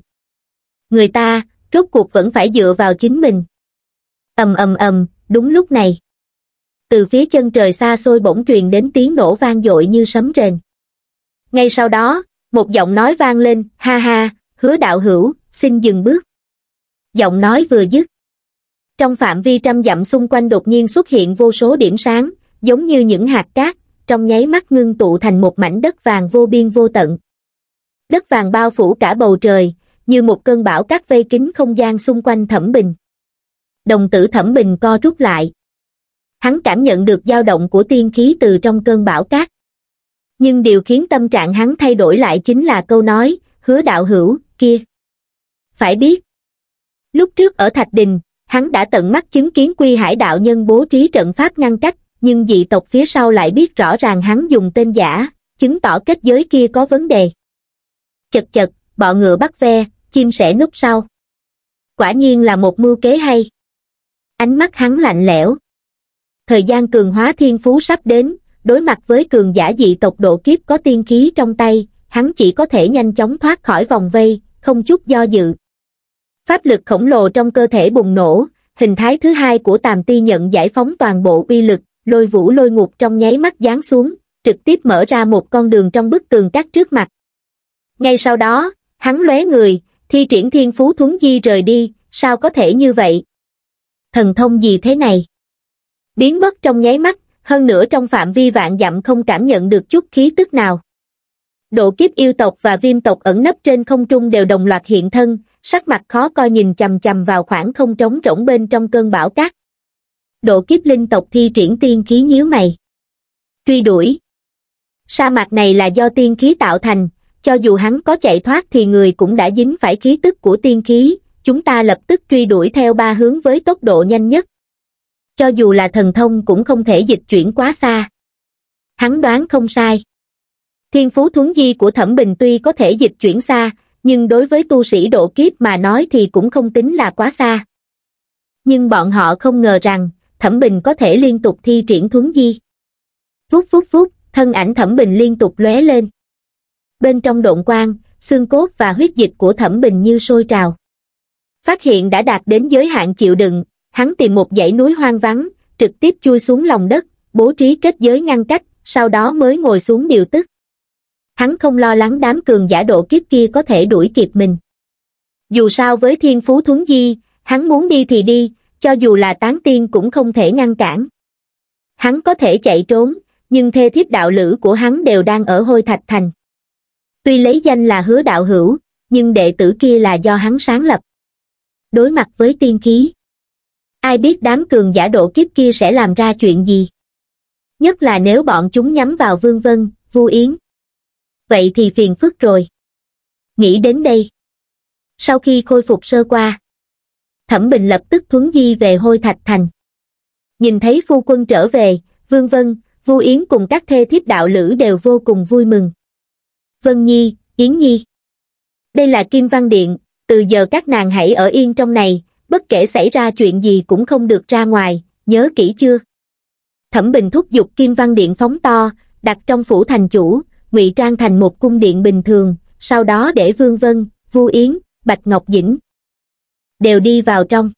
Người ta, rốt cuộc vẫn phải dựa vào chính mình. ầm ầm ầm, đúng lúc này. Từ phía chân trời xa xôi bỗng truyền đến tiếng nổ vang dội như sấm rền. Ngay sau đó, một giọng nói vang lên ha ha hứa đạo hữu xin dừng bước giọng nói vừa dứt trong phạm vi trăm dặm xung quanh đột nhiên xuất hiện vô số điểm sáng giống như những hạt cát trong nháy mắt ngưng tụ thành một mảnh đất vàng vô biên vô tận đất vàng bao phủ cả bầu trời như một cơn bão cát vây kín không gian xung quanh thẩm bình đồng tử thẩm bình co rút lại hắn cảm nhận được dao động của tiên khí từ trong cơn bão cát nhưng điều khiến tâm trạng hắn thay đổi lại chính là câu nói hứa đạo hữu kia phải biết lúc trước ở thạch đình hắn đã tận mắt chứng kiến quy hải đạo nhân bố trí trận pháp ngăn cách nhưng dị tộc phía sau lại biết rõ ràng hắn dùng tên giả chứng tỏ kết giới kia có vấn đề chật chật bọ ngựa bắt ve chim sẻ núp sau quả nhiên là một mưu kế hay ánh mắt hắn lạnh lẽo thời gian cường hóa thiên phú sắp đến đối mặt với cường giả dị tộc độ kiếp có tiên khí trong tay, hắn chỉ có thể nhanh chóng thoát khỏi vòng vây, không chút do dự. Pháp lực khổng lồ trong cơ thể bùng nổ, hình thái thứ hai của tàm ti nhận giải phóng toàn bộ uy lực, lôi vũ lôi ngục trong nháy mắt giáng xuống, trực tiếp mở ra một con đường trong bức tường cắt trước mặt. Ngay sau đó, hắn lóe người, thi triển thiên phú thuấn di rời đi, sao có thể như vậy? Thần thông gì thế này? Biến mất trong nháy mắt, hơn nữa trong phạm vi vạn dặm không cảm nhận được chút khí tức nào. Độ kiếp yêu tộc và viêm tộc ẩn nấp trên không trung đều đồng loạt hiện thân, sắc mặt khó coi nhìn chầm chầm vào khoảng không trống rỗng bên trong cơn bão cát. Độ kiếp linh tộc thi triển tiên khí nhíu mày. Truy đuổi. Sa mạc này là do tiên khí tạo thành, cho dù hắn có chạy thoát thì người cũng đã dính phải khí tức của tiên khí, chúng ta lập tức truy đuổi theo ba hướng với tốc độ nhanh nhất cho dù là thần thông cũng không thể dịch chuyển quá xa. Hắn đoán không sai. Thiên phú thuấn di của Thẩm Bình tuy có thể dịch chuyển xa, nhưng đối với tu sĩ độ kiếp mà nói thì cũng không tính là quá xa. Nhưng bọn họ không ngờ rằng, Thẩm Bình có thể liên tục thi triển thuấn di. Phút phút phút, thân ảnh Thẩm Bình liên tục lóe lên. Bên trong Động quang, xương cốt và huyết dịch của Thẩm Bình như sôi trào. Phát hiện đã đạt đến giới hạn chịu đựng, hắn tìm một dãy núi hoang vắng trực tiếp chui xuống lòng đất bố trí kết giới ngăn cách sau đó mới ngồi xuống điều tức hắn không lo lắng đám cường giả độ kiếp kia có thể đuổi kịp mình dù sao với thiên phú thuấn di hắn muốn đi thì đi cho dù là tán tiên cũng không thể ngăn cản hắn có thể chạy trốn nhưng thê thiếp đạo lữ của hắn đều đang ở hôi thạch thành tuy lấy danh là hứa đạo hữu nhưng đệ tử kia là do hắn sáng lập đối mặt với tiên khí ai biết đám cường giả độ kiếp kia sẽ làm ra chuyện gì. Nhất là nếu bọn chúng nhắm vào Vương Vân, Vu Yến. Vậy thì phiền phức rồi. Nghĩ đến đây. Sau khi khôi phục sơ qua, Thẩm Bình lập tức thuấn di về hôi thạch thành. Nhìn thấy phu quân trở về, Vương Vân, Vu Yến cùng các thê thiếp đạo lữ đều vô cùng vui mừng. Vân Nhi, Yến Nhi. Đây là Kim Văn Điện, từ giờ các nàng hãy ở yên trong này, bất kể xảy ra chuyện gì cũng không được ra ngoài, nhớ kỹ chưa? Thẩm Bình thúc giục Kim Văn Điện phóng to, đặt trong phủ thành chủ, ngụy trang thành một cung điện bình thường, sau đó để Vương Vân, Vu Yến, Bạch Ngọc Dĩnh đều đi vào trong.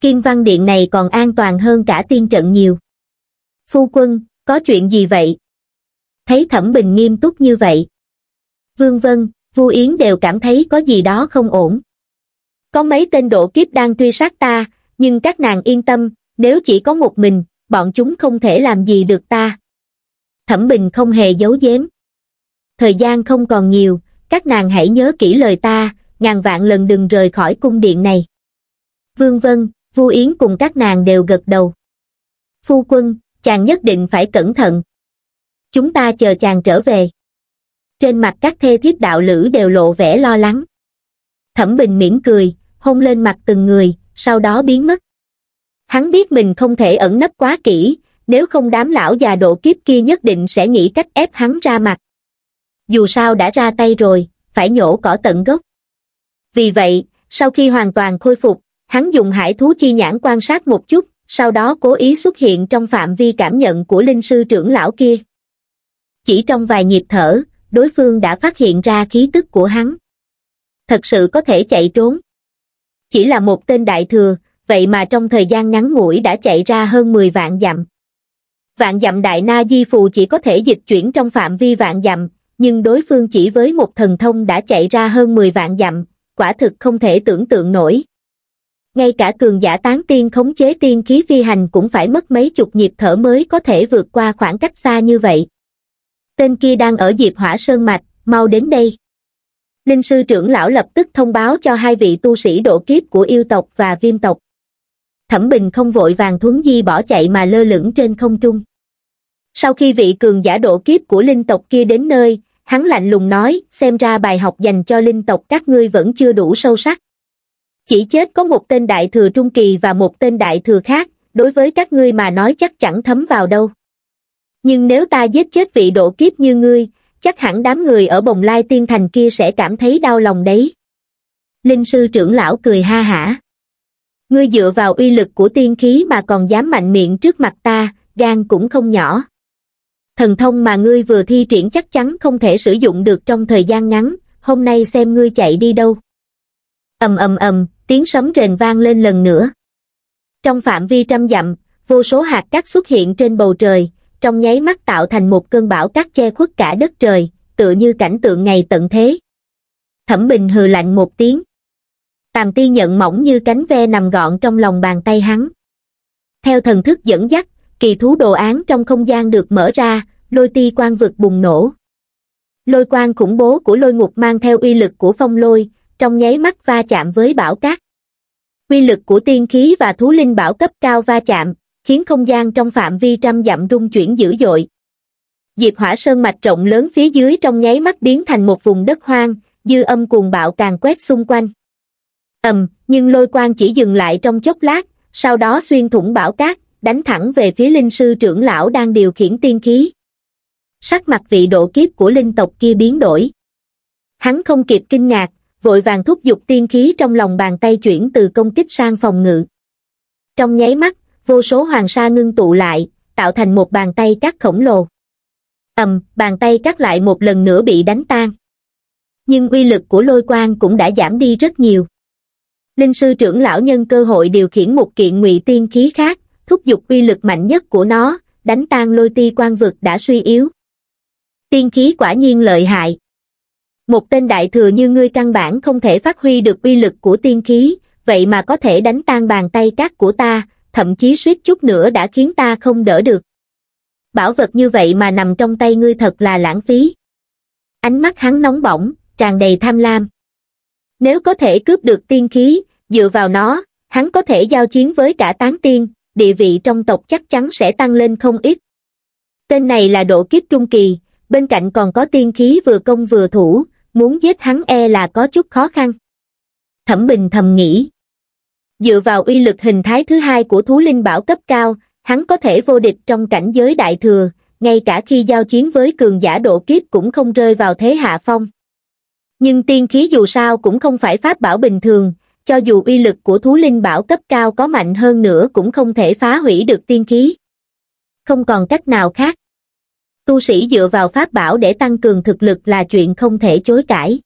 Kim Văn Điện này còn an toàn hơn cả tiên trận nhiều. Phu quân, có chuyện gì vậy? Thấy Thẩm Bình nghiêm túc như vậy. Vương Vân, Vu Yến đều cảm thấy có gì đó không ổn có mấy tên độ kiếp đang truy sát ta, nhưng các nàng yên tâm, nếu chỉ có một mình, bọn chúng không thể làm gì được ta. Thẩm Bình không hề giấu giếm. Thời gian không còn nhiều, các nàng hãy nhớ kỹ lời ta, ngàn vạn lần đừng rời khỏi cung điện này. Vương Vân, Vu Yến cùng các nàng đều gật đầu. Phu quân, chàng nhất định phải cẩn thận. Chúng ta chờ chàng trở về. Trên mặt các thê thiếp đạo lữ đều lộ vẻ lo lắng. Thẩm Bình mỉm cười, hôn lên mặt từng người, sau đó biến mất. Hắn biết mình không thể ẩn nấp quá kỹ, nếu không đám lão già độ kiếp kia nhất định sẽ nghĩ cách ép hắn ra mặt. Dù sao đã ra tay rồi, phải nhổ cỏ tận gốc. Vì vậy, sau khi hoàn toàn khôi phục, hắn dùng hải thú chi nhãn quan sát một chút, sau đó cố ý xuất hiện trong phạm vi cảm nhận của linh sư trưởng lão kia. Chỉ trong vài nhịp thở, đối phương đã phát hiện ra khí tức của hắn. Thật sự có thể chạy trốn chỉ là một tên đại thừa vậy mà trong thời gian ngắn ngủi đã chạy ra hơn mười vạn dặm vạn dặm đại na di phù chỉ có thể dịch chuyển trong phạm vi vạn dặm nhưng đối phương chỉ với một thần thông đã chạy ra hơn mười vạn dặm quả thực không thể tưởng tượng nổi ngay cả cường giả tán tiên khống chế tiên khí phi hành cũng phải mất mấy chục nhịp thở mới có thể vượt qua khoảng cách xa như vậy tên kia đang ở diệp hỏa sơn mạch mau đến đây linh sư trưởng lão lập tức thông báo cho hai vị tu sĩ độ kiếp của yêu tộc và viêm tộc thẩm bình không vội vàng thuấn di bỏ chạy mà lơ lửng trên không trung sau khi vị cường giả độ kiếp của linh tộc kia đến nơi hắn lạnh lùng nói xem ra bài học dành cho linh tộc các ngươi vẫn chưa đủ sâu sắc chỉ chết có một tên đại thừa trung kỳ và một tên đại thừa khác đối với các ngươi mà nói chắc chẳng thấm vào đâu nhưng nếu ta giết chết vị độ kiếp như ngươi chắc hẳn đám người ở bồng lai tiên thành kia sẽ cảm thấy đau lòng đấy. Linh sư trưởng lão cười ha hả. Ngươi dựa vào uy lực của tiên khí mà còn dám mạnh miệng trước mặt ta, gan cũng không nhỏ. Thần thông mà ngươi vừa thi triển chắc chắn không thể sử dụng được trong thời gian ngắn, hôm nay xem ngươi chạy đi đâu. ầm ầm ầm, tiếng sấm rền vang lên lần nữa. Trong phạm vi trăm dặm, vô số hạt cát xuất hiện trên bầu trời, trong nháy mắt tạo thành một cơn bão cát che khuất cả đất trời, tựa như cảnh tượng ngày tận thế. Thẩm Bình hừ lạnh một tiếng. Tàm ti nhận mỏng như cánh ve nằm gọn trong lòng bàn tay hắn. Theo thần thức dẫn dắt, kỳ thú đồ án trong không gian được mở ra, lôi ti quang vực bùng nổ. Lôi quang khủng bố của lôi ngục mang theo uy lực của phong lôi, trong nháy mắt va chạm với bão cát. Quy lực của tiên khí và thú linh bảo cấp cao va chạm, khiến không gian trong phạm vi trăm dặm rung chuyển dữ dội. Diệp hỏa sơn mạch rộng lớn phía dưới trong nháy mắt biến thành một vùng đất hoang, dư âm cuồng bạo càng quét xung quanh. ầm, nhưng lôi quang chỉ dừng lại trong chốc lát, sau đó xuyên thủng bão cát, đánh thẳng về phía linh sư trưởng lão đang điều khiển tiên khí. Sắc mặt vị độ kiếp của linh tộc kia biến đổi. Hắn không kịp kinh ngạc, vội vàng thúc giục tiên khí trong lòng bàn tay chuyển từ công kích sang phòng ngự. Trong nháy mắt, vô số hoàng sa ngưng tụ lại, tạo thành một bàn tay cắt khổng lồ. ầm, bàn tay cắt lại một lần nữa bị đánh tan. Nhưng uy lực của lôi quang cũng đã giảm đi rất nhiều. Linh sư trưởng lão nhân cơ hội điều khiển một kiện ngụy tiên khí khác, thúc giục uy lực mạnh nhất của nó, đánh tan lôi ti quan vực đã suy yếu. Tiên khí quả nhiên lợi hại. Một tên đại thừa như ngươi căn bản không thể phát huy được uy lực của tiên khí, vậy mà có thể đánh tan bàn tay cát của ta, thậm chí suýt chút nữa đã khiến ta không đỡ được. Bảo vật như vậy mà nằm trong tay ngươi thật là lãng phí. Ánh mắt hắn nóng bỏng, tràn đầy tham lam. Nếu có thể cướp được tiên khí, dựa vào nó, hắn có thể giao chiến với cả tán tiên, địa vị trong tộc chắc chắn sẽ tăng lên không ít. Tên này là độ kiếp trung kỳ, bên cạnh còn có tiên khí vừa công vừa thủ, muốn giết hắn e là có chút khó khăn. Thẩm Bình thầm nghĩ dựa vào uy lực hình thái thứ hai của thú linh bảo cấp cao hắn có thể vô địch trong cảnh giới đại thừa ngay cả khi giao chiến với cường giả độ kiếp cũng không rơi vào thế hạ phong nhưng tiên khí dù sao cũng không phải pháp bảo bình thường cho dù uy lực của thú linh bảo cấp cao có mạnh hơn nữa cũng không thể phá hủy được tiên khí không còn cách nào khác tu sĩ dựa vào pháp bảo để tăng cường thực lực là chuyện không thể chối cãi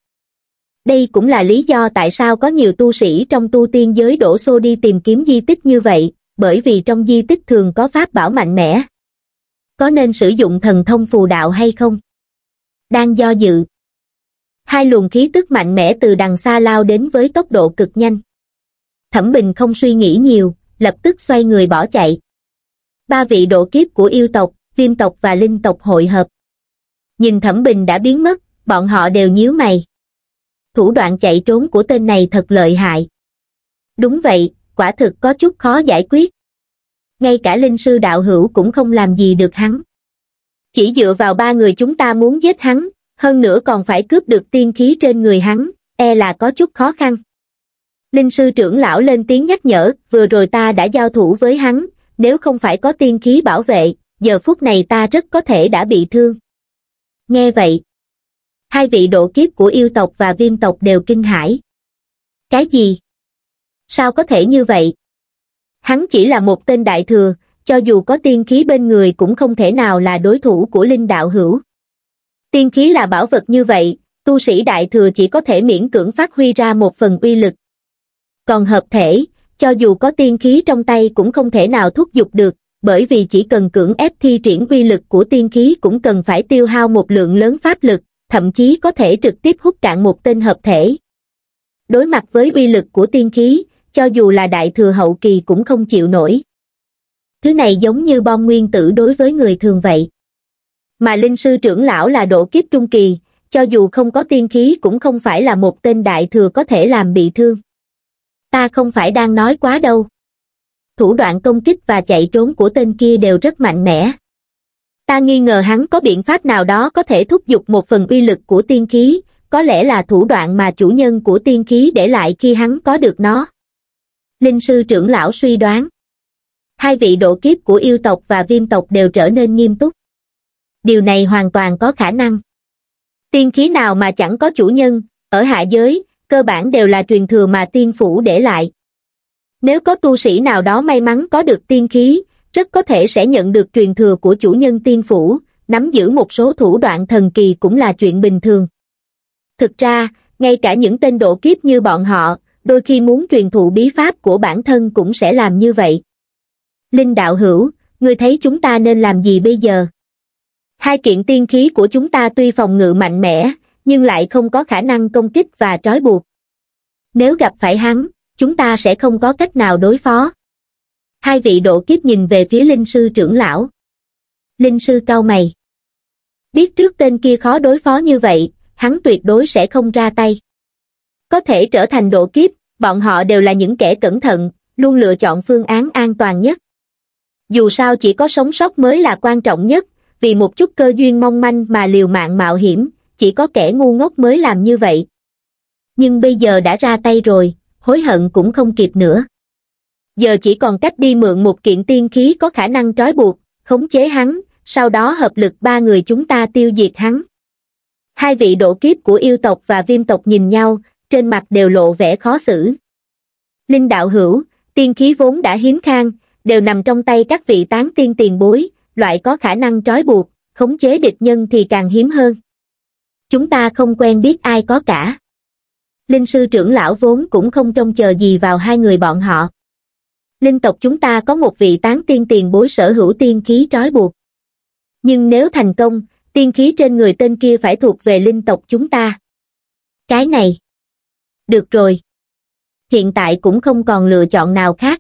đây cũng là lý do tại sao có nhiều tu sĩ trong tu tiên giới đổ xô đi tìm kiếm di tích như vậy, bởi vì trong di tích thường có pháp bảo mạnh mẽ. Có nên sử dụng thần thông phù đạo hay không? Đang do dự. Hai luồng khí tức mạnh mẽ từ đằng xa lao đến với tốc độ cực nhanh. Thẩm Bình không suy nghĩ nhiều, lập tức xoay người bỏ chạy. Ba vị độ kiếp của yêu tộc, viêm tộc và linh tộc hội hợp. Nhìn Thẩm Bình đã biến mất, bọn họ đều nhíu mày thủ đoạn chạy trốn của tên này thật lợi hại. Đúng vậy, quả thực có chút khó giải quyết. Ngay cả linh sư đạo hữu cũng không làm gì được hắn. Chỉ dựa vào ba người chúng ta muốn giết hắn, hơn nữa còn phải cướp được tiên khí trên người hắn, e là có chút khó khăn. Linh sư trưởng lão lên tiếng nhắc nhở, vừa rồi ta đã giao thủ với hắn, nếu không phải có tiên khí bảo vệ, giờ phút này ta rất có thể đã bị thương. Nghe vậy, hai vị độ kiếp của yêu tộc và viêm tộc đều kinh hãi cái gì sao có thể như vậy hắn chỉ là một tên đại thừa cho dù có tiên khí bên người cũng không thể nào là đối thủ của linh đạo hữu tiên khí là bảo vật như vậy tu sĩ đại thừa chỉ có thể miễn cưỡng phát huy ra một phần uy lực còn hợp thể cho dù có tiên khí trong tay cũng không thể nào thúc giục được bởi vì chỉ cần cưỡng ép thi triển uy lực của tiên khí cũng cần phải tiêu hao một lượng lớn pháp lực thậm chí có thể trực tiếp hút cạn một tên hợp thể. Đối mặt với uy lực của tiên khí, cho dù là đại thừa hậu kỳ cũng không chịu nổi. Thứ này giống như bom nguyên tử đối với người thường vậy. Mà linh sư trưởng lão là độ kiếp trung kỳ, cho dù không có tiên khí cũng không phải là một tên đại thừa có thể làm bị thương. Ta không phải đang nói quá đâu. Thủ đoạn công kích và chạy trốn của tên kia đều rất mạnh mẽ ta nghi ngờ hắn có biện pháp nào đó có thể thúc giục một phần uy lực của tiên khí, có lẽ là thủ đoạn mà chủ nhân của tiên khí để lại khi hắn có được nó. Linh sư trưởng lão suy đoán. Hai vị độ kiếp của yêu tộc và viêm tộc đều trở nên nghiêm túc. Điều này hoàn toàn có khả năng. Tiên khí nào mà chẳng có chủ nhân, ở hạ giới, cơ bản đều là truyền thừa mà tiên phủ để lại. Nếu có tu sĩ nào đó may mắn có được tiên khí, rất có thể sẽ nhận được truyền thừa của chủ nhân tiên phủ, nắm giữ một số thủ đoạn thần kỳ cũng là chuyện bình thường. Thực ra, ngay cả những tên độ kiếp như bọn họ, đôi khi muốn truyền thụ bí pháp của bản thân cũng sẽ làm như vậy. Linh đạo hữu, ngươi thấy chúng ta nên làm gì bây giờ? Hai kiện tiên khí của chúng ta tuy phòng ngự mạnh mẽ, nhưng lại không có khả năng công kích và trói buộc. Nếu gặp phải hắn, chúng ta sẽ không có cách nào đối phó. Hai vị độ kiếp nhìn về phía linh sư trưởng lão. Linh sư cau mày. Biết trước tên kia khó đối phó như vậy, hắn tuyệt đối sẽ không ra tay. Có thể trở thành độ kiếp, bọn họ đều là những kẻ cẩn thận, luôn lựa chọn phương án an toàn nhất. Dù sao chỉ có sống sót mới là quan trọng nhất, vì một chút cơ duyên mong manh mà liều mạng mạo hiểm, chỉ có kẻ ngu ngốc mới làm như vậy. Nhưng bây giờ đã ra tay rồi, hối hận cũng không kịp nữa giờ chỉ còn cách đi mượn một kiện tiên khí có khả năng trói buộc, khống chế hắn, sau đó hợp lực ba người chúng ta tiêu diệt hắn. Hai vị độ kiếp của yêu tộc và viêm tộc nhìn nhau, trên mặt đều lộ vẻ khó xử. Linh đạo hữu, tiên khí vốn đã hiếm khang, đều nằm trong tay các vị tán tiên tiền bối, loại có khả năng trói buộc, khống chế địch nhân thì càng hiếm hơn. Chúng ta không quen biết ai có cả. Linh sư trưởng lão vốn cũng không trông chờ gì vào hai người bọn họ linh tộc chúng ta có một vị tán tiên tiền bối sở hữu tiên khí trói buộc nhưng nếu thành công tiên khí trên người tên kia phải thuộc về linh tộc chúng ta cái này được rồi hiện tại cũng không còn lựa chọn nào khác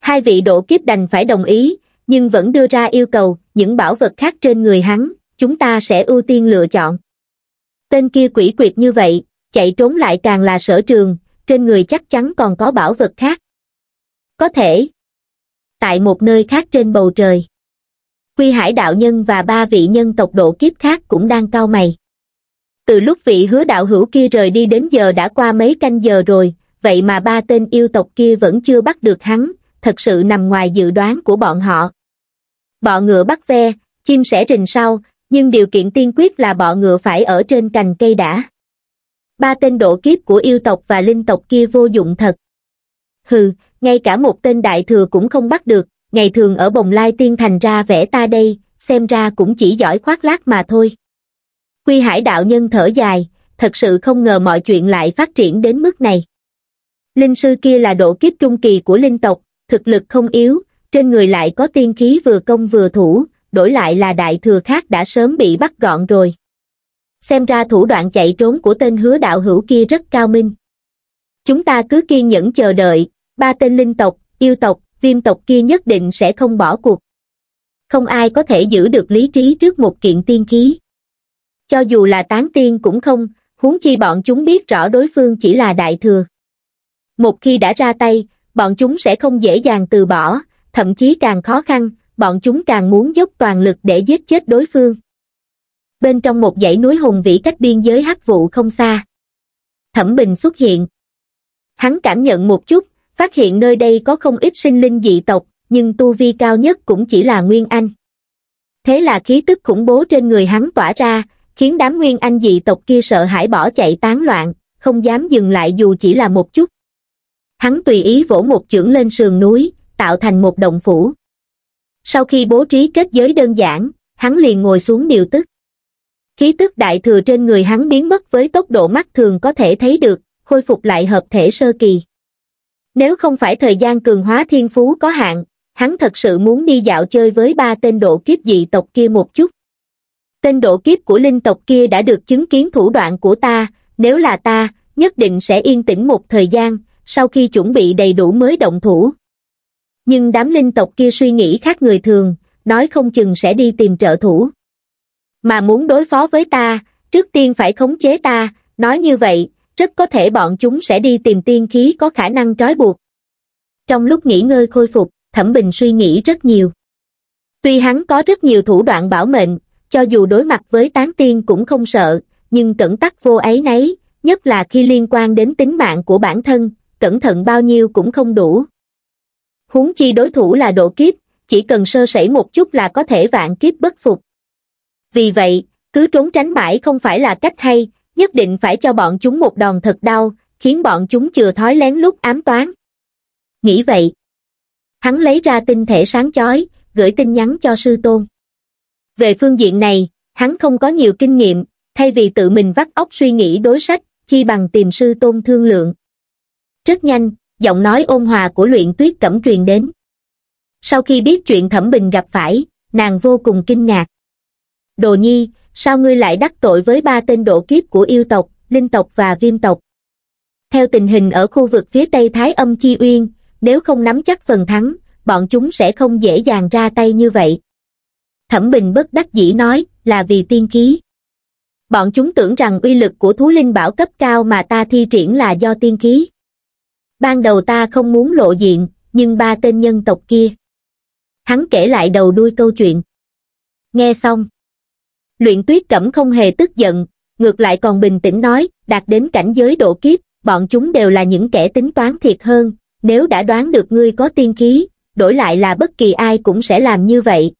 hai vị độ kiếp đành phải đồng ý nhưng vẫn đưa ra yêu cầu những bảo vật khác trên người hắn chúng ta sẽ ưu tiên lựa chọn tên kia quỷ quyệt như vậy chạy trốn lại càng là sở trường trên người chắc chắn còn có bảo vật khác có thể. Tại một nơi khác trên bầu trời. Quy Hải đạo nhân và ba vị nhân tộc độ kiếp khác cũng đang cao mày. Từ lúc vị hứa đạo hữu kia rời đi đến giờ đã qua mấy canh giờ rồi, vậy mà ba tên yêu tộc kia vẫn chưa bắt được hắn, thật sự nằm ngoài dự đoán của bọn họ. Bọ ngựa bắt ve, chim sẽ rình sau, nhưng điều kiện tiên quyết là bọ ngựa phải ở trên cành cây đã. Ba tên độ kiếp của yêu tộc và linh tộc kia vô dụng thật hừ ngay cả một tên đại thừa cũng không bắt được ngày thường ở bồng lai tiên thành ra vẽ ta đây xem ra cũng chỉ giỏi khoác lác mà thôi quy hải đạo nhân thở dài thật sự không ngờ mọi chuyện lại phát triển đến mức này linh sư kia là độ kiếp trung kỳ của linh tộc thực lực không yếu trên người lại có tiên khí vừa công vừa thủ đổi lại là đại thừa khác đã sớm bị bắt gọn rồi xem ra thủ đoạn chạy trốn của tên hứa đạo hữu kia rất cao minh chúng ta cứ kiên nhẫn chờ đợi ba tên linh tộc yêu tộc viêm tộc kia nhất định sẽ không bỏ cuộc không ai có thể giữ được lý trí trước một kiện tiên khí cho dù là tán tiên cũng không huống chi bọn chúng biết rõ đối phương chỉ là đại thừa một khi đã ra tay bọn chúng sẽ không dễ dàng từ bỏ thậm chí càng khó khăn bọn chúng càng muốn dốc toàn lực để giết chết đối phương bên trong một dãy núi hùng vĩ cách biên giới hắc vụ không xa thẩm bình xuất hiện hắn cảm nhận một chút phát hiện nơi đây có không ít sinh linh dị tộc, nhưng tu vi cao nhất cũng chỉ là Nguyên Anh. Thế là khí tức khủng bố trên người hắn tỏa ra, khiến đám Nguyên Anh dị tộc kia sợ hãi bỏ chạy tán loạn, không dám dừng lại dù chỉ là một chút. Hắn tùy ý vỗ một chưởng lên sườn núi, tạo thành một động phủ. Sau khi bố trí kết giới đơn giản, hắn liền ngồi xuống điều tức. Khí tức đại thừa trên người hắn biến mất với tốc độ mắt thường có thể thấy được, khôi phục lại hợp thể sơ kỳ. Nếu không phải thời gian cường hóa thiên phú có hạn, hắn thật sự muốn đi dạo chơi với ba tên độ kiếp dị tộc kia một chút. Tên độ kiếp của linh tộc kia đã được chứng kiến thủ đoạn của ta, nếu là ta, nhất định sẽ yên tĩnh một thời gian, sau khi chuẩn bị đầy đủ mới động thủ. Nhưng đám linh tộc kia suy nghĩ khác người thường, nói không chừng sẽ đi tìm trợ thủ. Mà muốn đối phó với ta, trước tiên phải khống chế ta, nói như vậy, rất có thể bọn chúng sẽ đi tìm tiên khí có khả năng trói buộc. Trong lúc nghỉ ngơi khôi phục, Thẩm Bình suy nghĩ rất nhiều. Tuy hắn có rất nhiều thủ đoạn bảo mệnh, cho dù đối mặt với tán tiên cũng không sợ, nhưng cẩn tắc vô ấy nấy, nhất là khi liên quan đến tính mạng của bản thân, cẩn thận bao nhiêu cũng không đủ. Huống chi đối thủ là độ kiếp, chỉ cần sơ sẩy một chút là có thể vạn kiếp bất phục. Vì vậy, cứ trốn tránh mãi không phải là cách hay, nhất định phải cho bọn chúng một đòn thật đau, khiến bọn chúng chừa thói lén lút ám toán. Nghĩ vậy, hắn lấy ra tinh thể sáng chói, gửi tin nhắn cho sư tôn. Về phương diện này, hắn không có nhiều kinh nghiệm, thay vì tự mình vắt óc suy nghĩ đối sách, chi bằng tìm sư tôn thương lượng. Rất nhanh, giọng nói ôn hòa của luyện tuyết cẩm truyền đến. Sau khi biết chuyện Thẩm Bình gặp phải, nàng vô cùng kinh ngạc. Đồ nhi, sao ngươi lại đắc tội với ba tên độ kiếp của yêu tộc, linh tộc và viêm tộc? Theo tình hình ở khu vực phía tây Thái âm Chi Uyên, nếu không nắm chắc phần thắng, bọn chúng sẽ không dễ dàng ra tay như vậy. Thẩm Bình bất đắc dĩ nói, là vì tiên khí. Bọn chúng tưởng rằng uy lực của thú linh bảo cấp cao mà ta thi triển là do tiên khí. Ban đầu ta không muốn lộ diện, nhưng ba tên nhân tộc kia. Hắn kể lại đầu đuôi câu chuyện. Nghe xong, Luyện tuyết cẩm không hề tức giận, ngược lại còn bình tĩnh nói, đạt đến cảnh giới độ kiếp, bọn chúng đều là những kẻ tính toán thiệt hơn, nếu đã đoán được ngươi có tiên khí, đổi lại là bất kỳ ai cũng sẽ làm như vậy.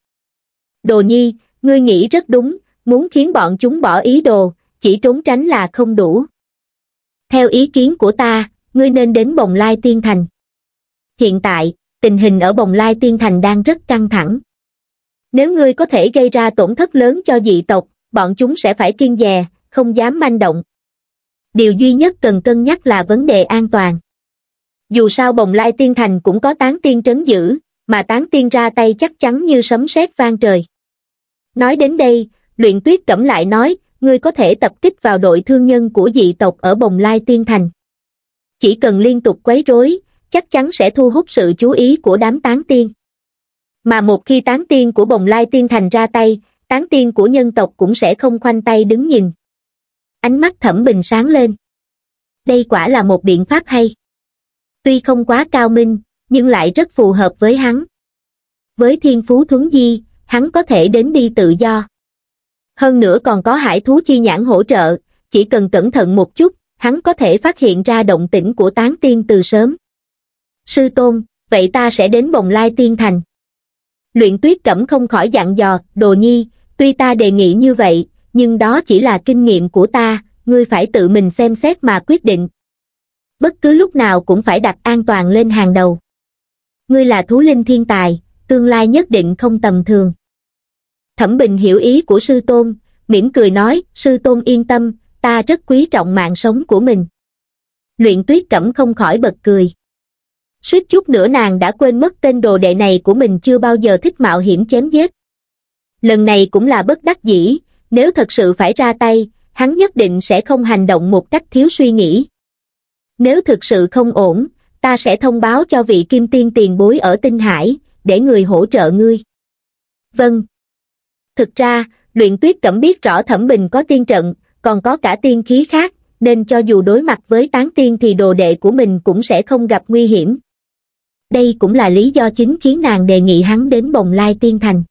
Đồ nhi, ngươi nghĩ rất đúng, muốn khiến bọn chúng bỏ ý đồ, chỉ trốn tránh là không đủ. Theo ý kiến của ta, ngươi nên đến Bồng Lai Tiên Thành. Hiện tại, tình hình ở Bồng Lai Tiên Thành đang rất căng thẳng, nếu ngươi có thể gây ra tổn thất lớn cho dị tộc, bọn chúng sẽ phải kiên dè, không dám manh động. Điều duy nhất cần cân nhắc là vấn đề an toàn. Dù sao bồng lai tiên thành cũng có tán tiên trấn giữ, mà tán tiên ra tay chắc chắn như sấm sét vang trời. Nói đến đây, luyện tuyết cẩm lại nói, ngươi có thể tập kích vào đội thương nhân của dị tộc ở bồng lai tiên thành. Chỉ cần liên tục quấy rối, chắc chắn sẽ thu hút sự chú ý của đám tán tiên mà một khi tán tiên của bồng lai tiên thành ra tay tán tiên của nhân tộc cũng sẽ không khoanh tay đứng nhìn ánh mắt thẩm bình sáng lên đây quả là một biện pháp hay tuy không quá cao minh nhưng lại rất phù hợp với hắn với thiên phú thuấn di hắn có thể đến đi tự do hơn nữa còn có hải thú chi nhãn hỗ trợ chỉ cần cẩn thận một chút hắn có thể phát hiện ra động tĩnh của tán tiên từ sớm sư tôn vậy ta sẽ đến bồng lai tiên thành luyện tuyết cẩm không khỏi dặn dò đồ nhi tuy ta đề nghị như vậy nhưng đó chỉ là kinh nghiệm của ta ngươi phải tự mình xem xét mà quyết định bất cứ lúc nào cũng phải đặt an toàn lên hàng đầu ngươi là thú linh thiên tài tương lai nhất định không tầm thường thẩm bình hiểu ý của sư tôn mỉm cười nói sư tôn yên tâm ta rất quý trọng mạng sống của mình luyện tuyết cẩm không khỏi bật cười suýt chút nữa nàng đã quên mất tên đồ đệ này của mình chưa bao giờ thích mạo hiểm chém giết. Lần này cũng là bất đắc dĩ, nếu thật sự phải ra tay, hắn nhất định sẽ không hành động một cách thiếu suy nghĩ. Nếu thực sự không ổn, ta sẽ thông báo cho vị kim tiên tiền bối ở Tinh Hải, để người hỗ trợ ngươi. Vâng. Thực ra, luyện tuyết cẩm biết rõ thẩm bình có tiên trận, còn có cả tiên khí khác, nên cho dù đối mặt với tán tiên thì đồ đệ của mình cũng sẽ không gặp nguy hiểm đây cũng là lý do chính khiến nàng đề nghị hắn đến bồng lai tiên thành.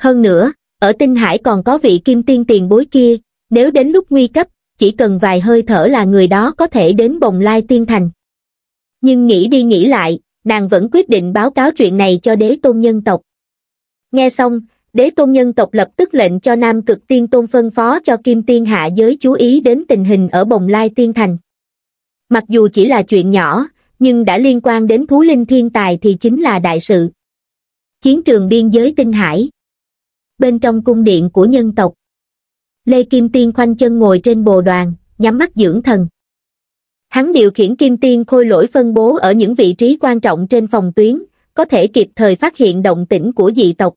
Hơn nữa, ở Tinh Hải còn có vị kim tiên tiền bối kia, nếu đến lúc nguy cấp, chỉ cần vài hơi thở là người đó có thể đến bồng lai tiên thành. Nhưng nghĩ đi nghĩ lại, nàng vẫn quyết định báo cáo chuyện này cho đế tôn nhân tộc. Nghe xong, đế tôn nhân tộc lập tức lệnh cho nam cực tiên tôn phân phó cho kim tiên hạ giới chú ý đến tình hình ở bồng lai tiên thành. Mặc dù chỉ là chuyện nhỏ, nhưng đã liên quan đến thú linh thiên tài thì chính là đại sự. Chiến trường biên giới tinh hải Bên trong cung điện của nhân tộc Lê Kim Tiên khoanh chân ngồi trên bồ đoàn, nhắm mắt dưỡng thần. Hắn điều khiển Kim Tiên khôi lỗi phân bố ở những vị trí quan trọng trên phòng tuyến, có thể kịp thời phát hiện động tĩnh của dị tộc.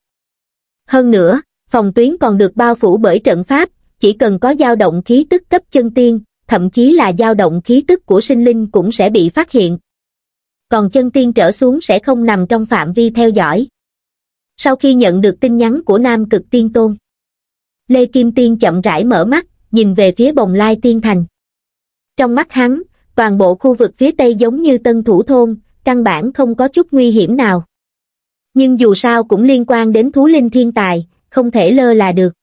Hơn nữa, phòng tuyến còn được bao phủ bởi trận pháp, chỉ cần có dao động khí tức cấp chân tiên, thậm chí là dao động khí tức của sinh linh cũng sẽ bị phát hiện còn chân tiên trở xuống sẽ không nằm trong phạm vi theo dõi. Sau khi nhận được tin nhắn của Nam Cực Tiên Tôn, Lê Kim Tiên chậm rãi mở mắt, nhìn về phía bồng lai tiên thành. Trong mắt hắn, toàn bộ khu vực phía Tây giống như tân thủ thôn, căn bản không có chút nguy hiểm nào. Nhưng dù sao cũng liên quan đến thú linh thiên tài, không thể lơ là được.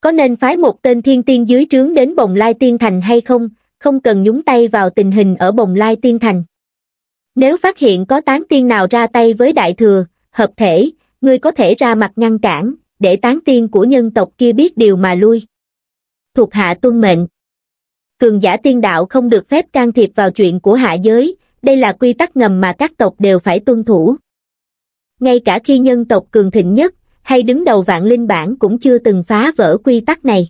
Có nên phái một tên thiên tiên dưới trướng đến bồng lai tiên thành hay không, không cần nhúng tay vào tình hình ở bồng lai tiên thành nếu phát hiện có tán tiên nào ra tay với đại thừa hợp thể ngươi có thể ra mặt ngăn cản để tán tiên của nhân tộc kia biết điều mà lui thuộc hạ tuân mệnh cường giả tiên đạo không được phép can thiệp vào chuyện của hạ giới đây là quy tắc ngầm mà các tộc đều phải tuân thủ ngay cả khi nhân tộc cường thịnh nhất hay đứng đầu vạn linh bản cũng chưa từng phá vỡ quy tắc này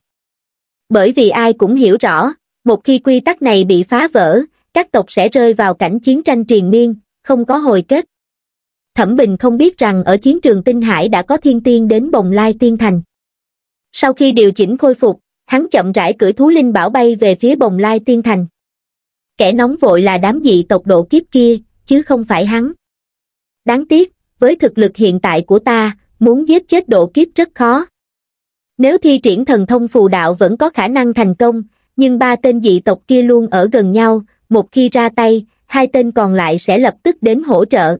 bởi vì ai cũng hiểu rõ một khi quy tắc này bị phá vỡ các tộc sẽ rơi vào cảnh chiến tranh triền miên, không có hồi kết. Thẩm Bình không biết rằng ở chiến trường Tinh Hải đã có thiên tiên đến bồng lai tiên thành. Sau khi điều chỉnh khôi phục, hắn chậm rãi cử thú linh bảo bay về phía bồng lai tiên thành. Kẻ nóng vội là đám dị tộc độ kiếp kia, chứ không phải hắn. Đáng tiếc, với thực lực hiện tại của ta, muốn giết chết độ kiếp rất khó. Nếu thi triển thần thông phù đạo vẫn có khả năng thành công, nhưng ba tên dị tộc kia luôn ở gần nhau, một khi ra tay, hai tên còn lại sẽ lập tức đến hỗ trợ.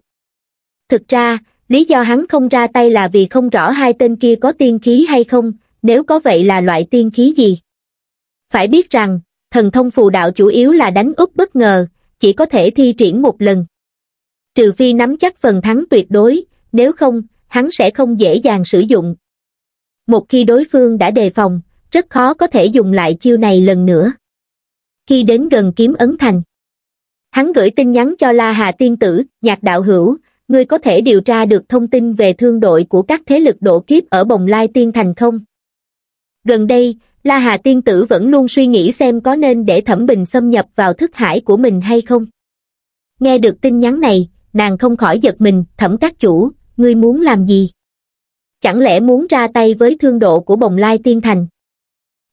Thực ra, lý do hắn không ra tay là vì không rõ hai tên kia có tiên khí hay không, nếu có vậy là loại tiên khí gì. Phải biết rằng, thần thông phù đạo chủ yếu là đánh úp bất ngờ, chỉ có thể thi triển một lần. Trừ phi nắm chắc phần thắng tuyệt đối, nếu không, hắn sẽ không dễ dàng sử dụng. Một khi đối phương đã đề phòng, rất khó có thể dùng lại chiêu này lần nữa khi đến gần kiếm ấn thành hắn gửi tin nhắn cho la hà tiên tử nhạc đạo hữu ngươi có thể điều tra được thông tin về thương đội của các thế lực độ kiếp ở bồng lai tiên thành không gần đây la hà tiên tử vẫn luôn suy nghĩ xem có nên để thẩm bình xâm nhập vào thức hải của mình hay không nghe được tin nhắn này nàng không khỏi giật mình thẩm các chủ ngươi muốn làm gì chẳng lẽ muốn ra tay với thương độ của bồng lai tiên thành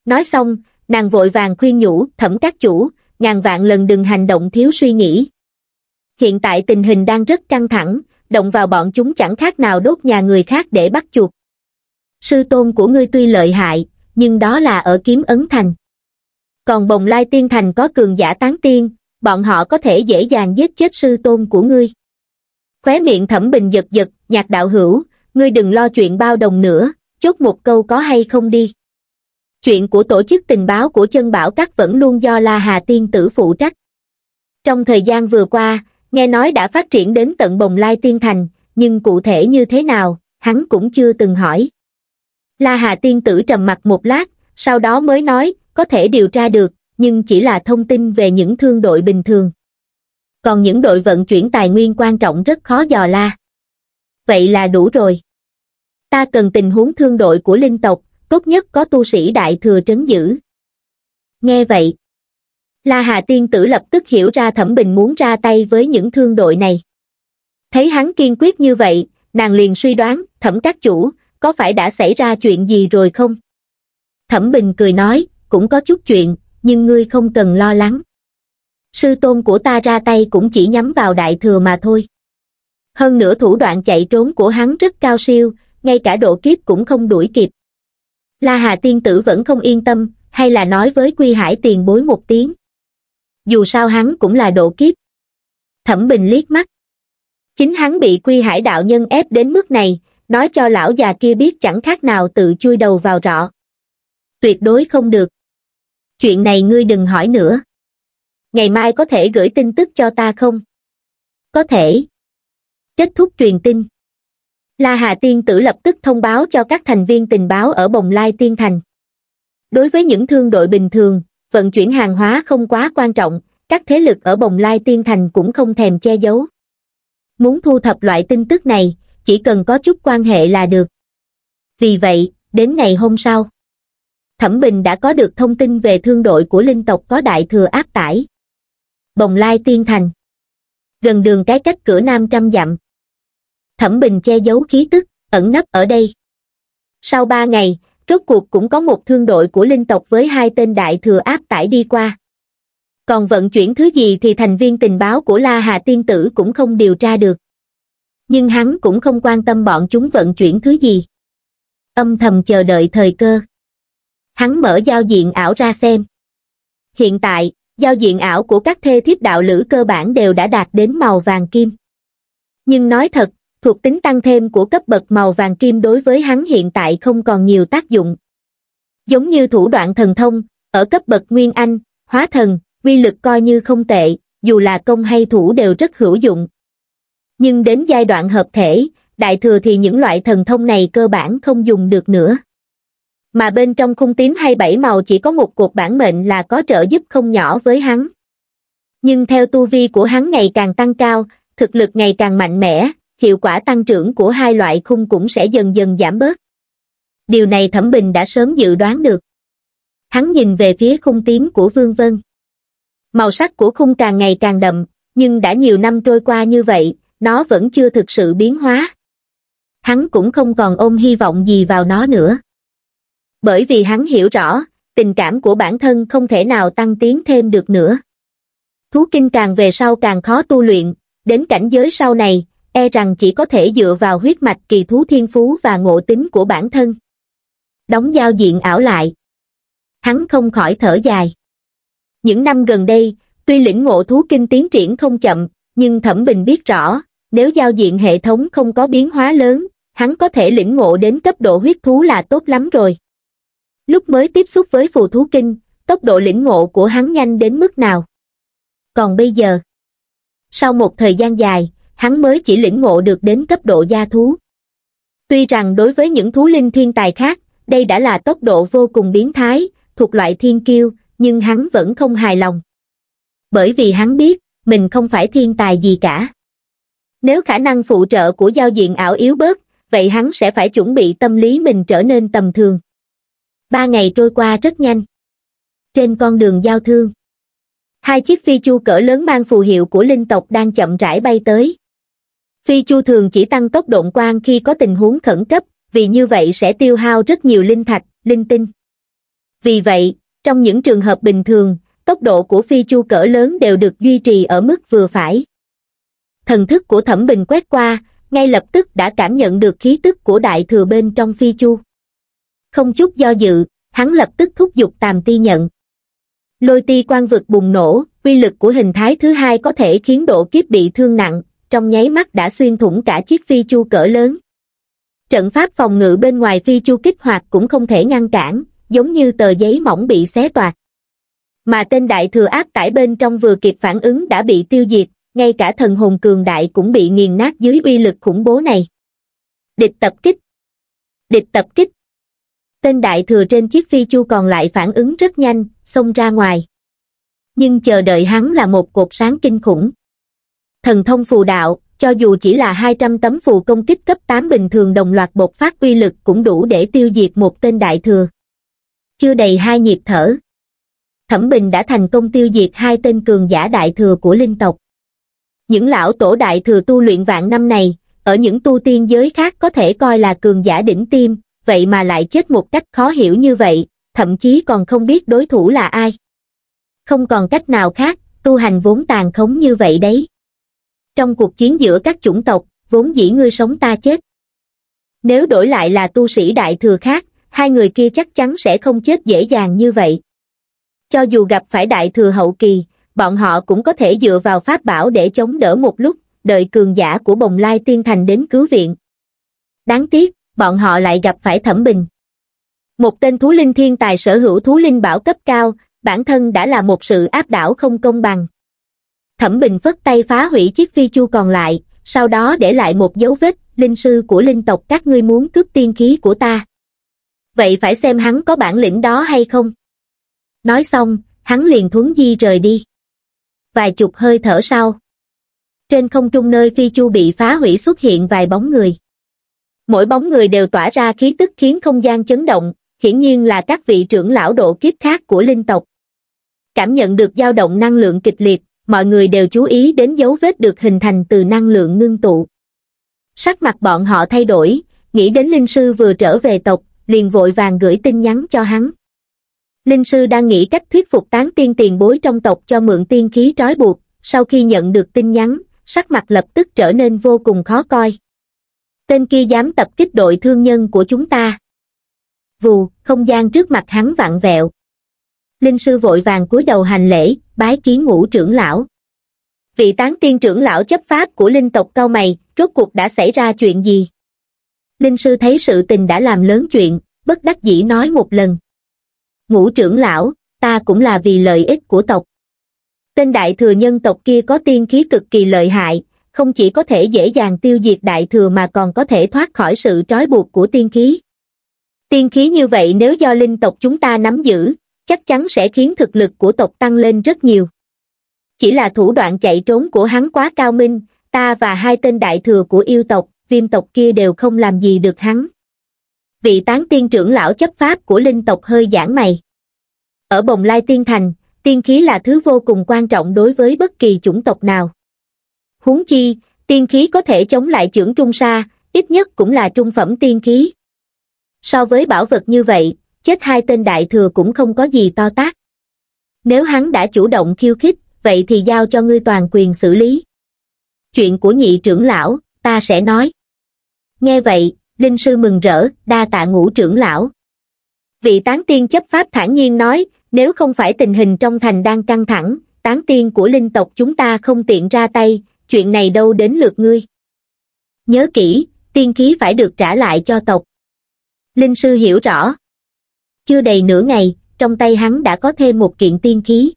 nói xong nàng vội vàng khuyên nhủ thẩm các chủ ngàn vạn lần đừng hành động thiếu suy nghĩ hiện tại tình hình đang rất căng thẳng động vào bọn chúng chẳng khác nào đốt nhà người khác để bắt chuột sư tôn của ngươi tuy lợi hại nhưng đó là ở kiếm ấn thành còn bồng lai tiên thành có cường giả tán tiên bọn họ có thể dễ dàng giết chết sư tôn của ngươi khóe miệng thẩm bình giật giật nhạc đạo hữu ngươi đừng lo chuyện bao đồng nữa chốt một câu có hay không đi chuyện của tổ chức tình báo của chân bảo các vẫn luôn do la hà tiên tử phụ trách trong thời gian vừa qua nghe nói đã phát triển đến tận bồng lai tiên thành nhưng cụ thể như thế nào hắn cũng chưa từng hỏi la hà tiên tử trầm mặt một lát sau đó mới nói có thể điều tra được nhưng chỉ là thông tin về những thương đội bình thường còn những đội vận chuyển tài nguyên quan trọng rất khó dò la vậy là đủ rồi ta cần tình huống thương đội của linh tộc tốt nhất có tu sĩ đại thừa trấn giữ. Nghe vậy, La Hà Tiên tử lập tức hiểu ra Thẩm Bình muốn ra tay với những thương đội này. Thấy hắn kiên quyết như vậy, nàng liền suy đoán, Thẩm các chủ, có phải đã xảy ra chuyện gì rồi không? Thẩm Bình cười nói, cũng có chút chuyện, nhưng ngươi không cần lo lắng. Sư tôn của ta ra tay cũng chỉ nhắm vào đại thừa mà thôi. Hơn nữa thủ đoạn chạy trốn của hắn rất cao siêu, ngay cả độ kiếp cũng không đuổi kịp la hà tiên tử vẫn không yên tâm hay là nói với quy hải tiền bối một tiếng dù sao hắn cũng là độ kiếp thẩm bình liếc mắt chính hắn bị quy hải đạo nhân ép đến mức này nói cho lão già kia biết chẳng khác nào tự chui đầu vào rọ tuyệt đối không được chuyện này ngươi đừng hỏi nữa ngày mai có thể gửi tin tức cho ta không có thể kết thúc truyền tin la hà tiên tử lập tức thông báo cho các thành viên tình báo ở bồng lai tiên thành đối với những thương đội bình thường vận chuyển hàng hóa không quá quan trọng các thế lực ở bồng lai tiên thành cũng không thèm che giấu muốn thu thập loại tin tức này chỉ cần có chút quan hệ là được vì vậy đến ngày hôm sau thẩm bình đã có được thông tin về thương đội của linh tộc có đại thừa áp tải bồng lai tiên thành gần đường cái cách cửa nam trăm dặm thẩm bình che giấu khí tức ẩn nấp ở đây sau ba ngày rốt cuộc cũng có một thương đội của linh tộc với hai tên đại thừa áp tải đi qua còn vận chuyển thứ gì thì thành viên tình báo của la hà tiên tử cũng không điều tra được nhưng hắn cũng không quan tâm bọn chúng vận chuyển thứ gì âm thầm chờ đợi thời cơ hắn mở giao diện ảo ra xem hiện tại giao diện ảo của các thê thiếp đạo lữ cơ bản đều đã đạt đến màu vàng kim nhưng nói thật thuộc tính tăng thêm của cấp bậc màu vàng kim đối với hắn hiện tại không còn nhiều tác dụng. Giống như thủ đoạn thần thông, ở cấp bậc Nguyên Anh, Hóa Thần, uy lực coi như không tệ, dù là công hay thủ đều rất hữu dụng. Nhưng đến giai đoạn hợp thể, đại thừa thì những loại thần thông này cơ bản không dùng được nữa. Mà bên trong khung tím hay bảy màu chỉ có một cuộc bản mệnh là có trợ giúp không nhỏ với hắn. Nhưng theo tu vi của hắn ngày càng tăng cao, thực lực ngày càng mạnh mẽ, hiệu quả tăng trưởng của hai loại khung cũng sẽ dần dần giảm bớt. Điều này Thẩm Bình đã sớm dự đoán được. Hắn nhìn về phía khung tím của Vương Vân. Màu sắc của khung càng ngày càng đậm, nhưng đã nhiều năm trôi qua như vậy, nó vẫn chưa thực sự biến hóa. Hắn cũng không còn ôm hy vọng gì vào nó nữa. Bởi vì hắn hiểu rõ, tình cảm của bản thân không thể nào tăng tiến thêm được nữa. Thú kinh càng về sau càng khó tu luyện, đến cảnh giới sau này, e rằng chỉ có thể dựa vào huyết mạch kỳ thú thiên phú và ngộ tính của bản thân. Đóng giao diện ảo lại. Hắn không khỏi thở dài. Những năm gần đây, tuy lĩnh ngộ thú kinh tiến triển không chậm, nhưng Thẩm Bình biết rõ, nếu giao diện hệ thống không có biến hóa lớn, hắn có thể lĩnh ngộ đến cấp độ huyết thú là tốt lắm rồi. Lúc mới tiếp xúc với phù thú kinh, tốc độ lĩnh ngộ của hắn nhanh đến mức nào? Còn bây giờ, sau một thời gian dài, hắn mới chỉ lĩnh ngộ được đến cấp độ gia thú. Tuy rằng đối với những thú linh thiên tài khác, đây đã là tốc độ vô cùng biến thái, thuộc loại thiên kiêu, nhưng hắn vẫn không hài lòng. Bởi vì hắn biết, mình không phải thiên tài gì cả. Nếu khả năng phụ trợ của giao diện ảo yếu bớt, vậy hắn sẽ phải chuẩn bị tâm lý mình trở nên tầm thường. Ba ngày trôi qua rất nhanh. Trên con đường giao thương, hai chiếc phi chu cỡ lớn mang phù hiệu của linh tộc đang chậm rãi bay tới phi chu thường chỉ tăng tốc độn quang khi có tình huống khẩn cấp vì như vậy sẽ tiêu hao rất nhiều linh thạch linh tinh vì vậy trong những trường hợp bình thường tốc độ của phi chu cỡ lớn đều được duy trì ở mức vừa phải thần thức của thẩm bình quét qua ngay lập tức đã cảm nhận được khí tức của đại thừa bên trong phi chu không chút do dự hắn lập tức thúc giục tàm ti nhận lôi ti Quang vực bùng nổ quy lực của hình thái thứ hai có thể khiến độ kiếp bị thương nặng trong nháy mắt đã xuyên thủng cả chiếc phi chu cỡ lớn. Trận pháp phòng ngự bên ngoài phi chu kích hoạt cũng không thể ngăn cản, giống như tờ giấy mỏng bị xé toạc. Mà tên đại thừa ác tải bên trong vừa kịp phản ứng đã bị tiêu diệt, ngay cả thần hồn cường đại cũng bị nghiền nát dưới uy lực khủng bố này. Địch tập kích Địch tập kích Tên đại thừa trên chiếc phi chu còn lại phản ứng rất nhanh, xông ra ngoài. Nhưng chờ đợi hắn là một cột sáng kinh khủng thần thông phù đạo, cho dù chỉ là 200 tấm phù công kích cấp 8 bình thường đồng loạt bộc phát uy lực cũng đủ để tiêu diệt một tên đại thừa. Chưa đầy hai nhịp thở. Thẩm Bình đã thành công tiêu diệt hai tên cường giả đại thừa của linh tộc. Những lão tổ đại thừa tu luyện vạn năm này, ở những tu tiên giới khác có thể coi là cường giả đỉnh tim, vậy mà lại chết một cách khó hiểu như vậy, thậm chí còn không biết đối thủ là ai. Không còn cách nào khác, tu hành vốn tàn khống như vậy đấy trong cuộc chiến giữa các chủng tộc, vốn dĩ ngươi sống ta chết. Nếu đổi lại là tu sĩ đại thừa khác, hai người kia chắc chắn sẽ không chết dễ dàng như vậy. Cho dù gặp phải đại thừa hậu kỳ, bọn họ cũng có thể dựa vào pháp bảo để chống đỡ một lúc, đợi cường giả của bồng lai tiên thành đến cứu viện. Đáng tiếc, bọn họ lại gặp phải thẩm bình. Một tên thú linh thiên tài sở hữu thú linh bảo cấp cao, bản thân đã là một sự áp đảo không công bằng. Thẩm Bình phất tay phá hủy chiếc phi chu còn lại, sau đó để lại một dấu vết, linh sư của linh tộc các ngươi muốn cướp tiên khí của ta. Vậy phải xem hắn có bản lĩnh đó hay không? Nói xong, hắn liền thuấn di rời đi. Vài chục hơi thở sau. Trên không trung nơi phi chu bị phá hủy xuất hiện vài bóng người. Mỗi bóng người đều tỏa ra khí tức khiến không gian chấn động, hiển nhiên là các vị trưởng lão độ kiếp khác của linh tộc. Cảm nhận được dao động năng lượng kịch liệt, mọi người đều chú ý đến dấu vết được hình thành từ năng lượng ngưng tụ. Sắc mặt bọn họ thay đổi, nghĩ đến linh sư vừa trở về tộc, liền vội vàng gửi tin nhắn cho hắn. Linh sư đang nghĩ cách thuyết phục tán tiên tiền bối trong tộc cho mượn tiên khí trói buộc, sau khi nhận được tin nhắn, sắc mặt lập tức trở nên vô cùng khó coi. Tên kia dám tập kích đội thương nhân của chúng ta. Vù, không gian trước mặt hắn vặn vẹo. Linh sư vội vàng cúi đầu hành lễ, bái kiến ngũ trưởng lão vị tán tiên trưởng lão chấp pháp của linh tộc cao mày rốt cuộc đã xảy ra chuyện gì linh sư thấy sự tình đã làm lớn chuyện bất đắc dĩ nói một lần ngũ trưởng lão ta cũng là vì lợi ích của tộc tên đại thừa nhân tộc kia có tiên khí cực kỳ lợi hại không chỉ có thể dễ dàng tiêu diệt đại thừa mà còn có thể thoát khỏi sự trói buộc của tiên khí tiên khí như vậy nếu do linh tộc chúng ta nắm giữ chắc chắn sẽ khiến thực lực của tộc tăng lên rất nhiều chỉ là thủ đoạn chạy trốn của hắn quá cao minh ta và hai tên đại thừa của yêu tộc viêm tộc kia đều không làm gì được hắn vị tán tiên trưởng lão chấp pháp của linh tộc hơi giãn mày ở bồng lai tiên thành tiên khí là thứ vô cùng quan trọng đối với bất kỳ chủng tộc nào huống chi tiên khí có thể chống lại trưởng trung sa ít nhất cũng là trung phẩm tiên khí so với bảo vật như vậy chết hai tên đại thừa cũng không có gì to tác. Nếu hắn đã chủ động khiêu khích, vậy thì giao cho ngươi toàn quyền xử lý. Chuyện của nhị trưởng lão, ta sẽ nói. Nghe vậy, linh sư mừng rỡ, đa tạ ngũ trưởng lão. Vị tán tiên chấp pháp thản nhiên nói, nếu không phải tình hình trong thành đang căng thẳng, tán tiên của linh tộc chúng ta không tiện ra tay, chuyện này đâu đến lượt ngươi. Nhớ kỹ, tiên khí phải được trả lại cho tộc. Linh sư hiểu rõ, chưa đầy nửa ngày trong tay hắn đã có thêm một kiện tiên khí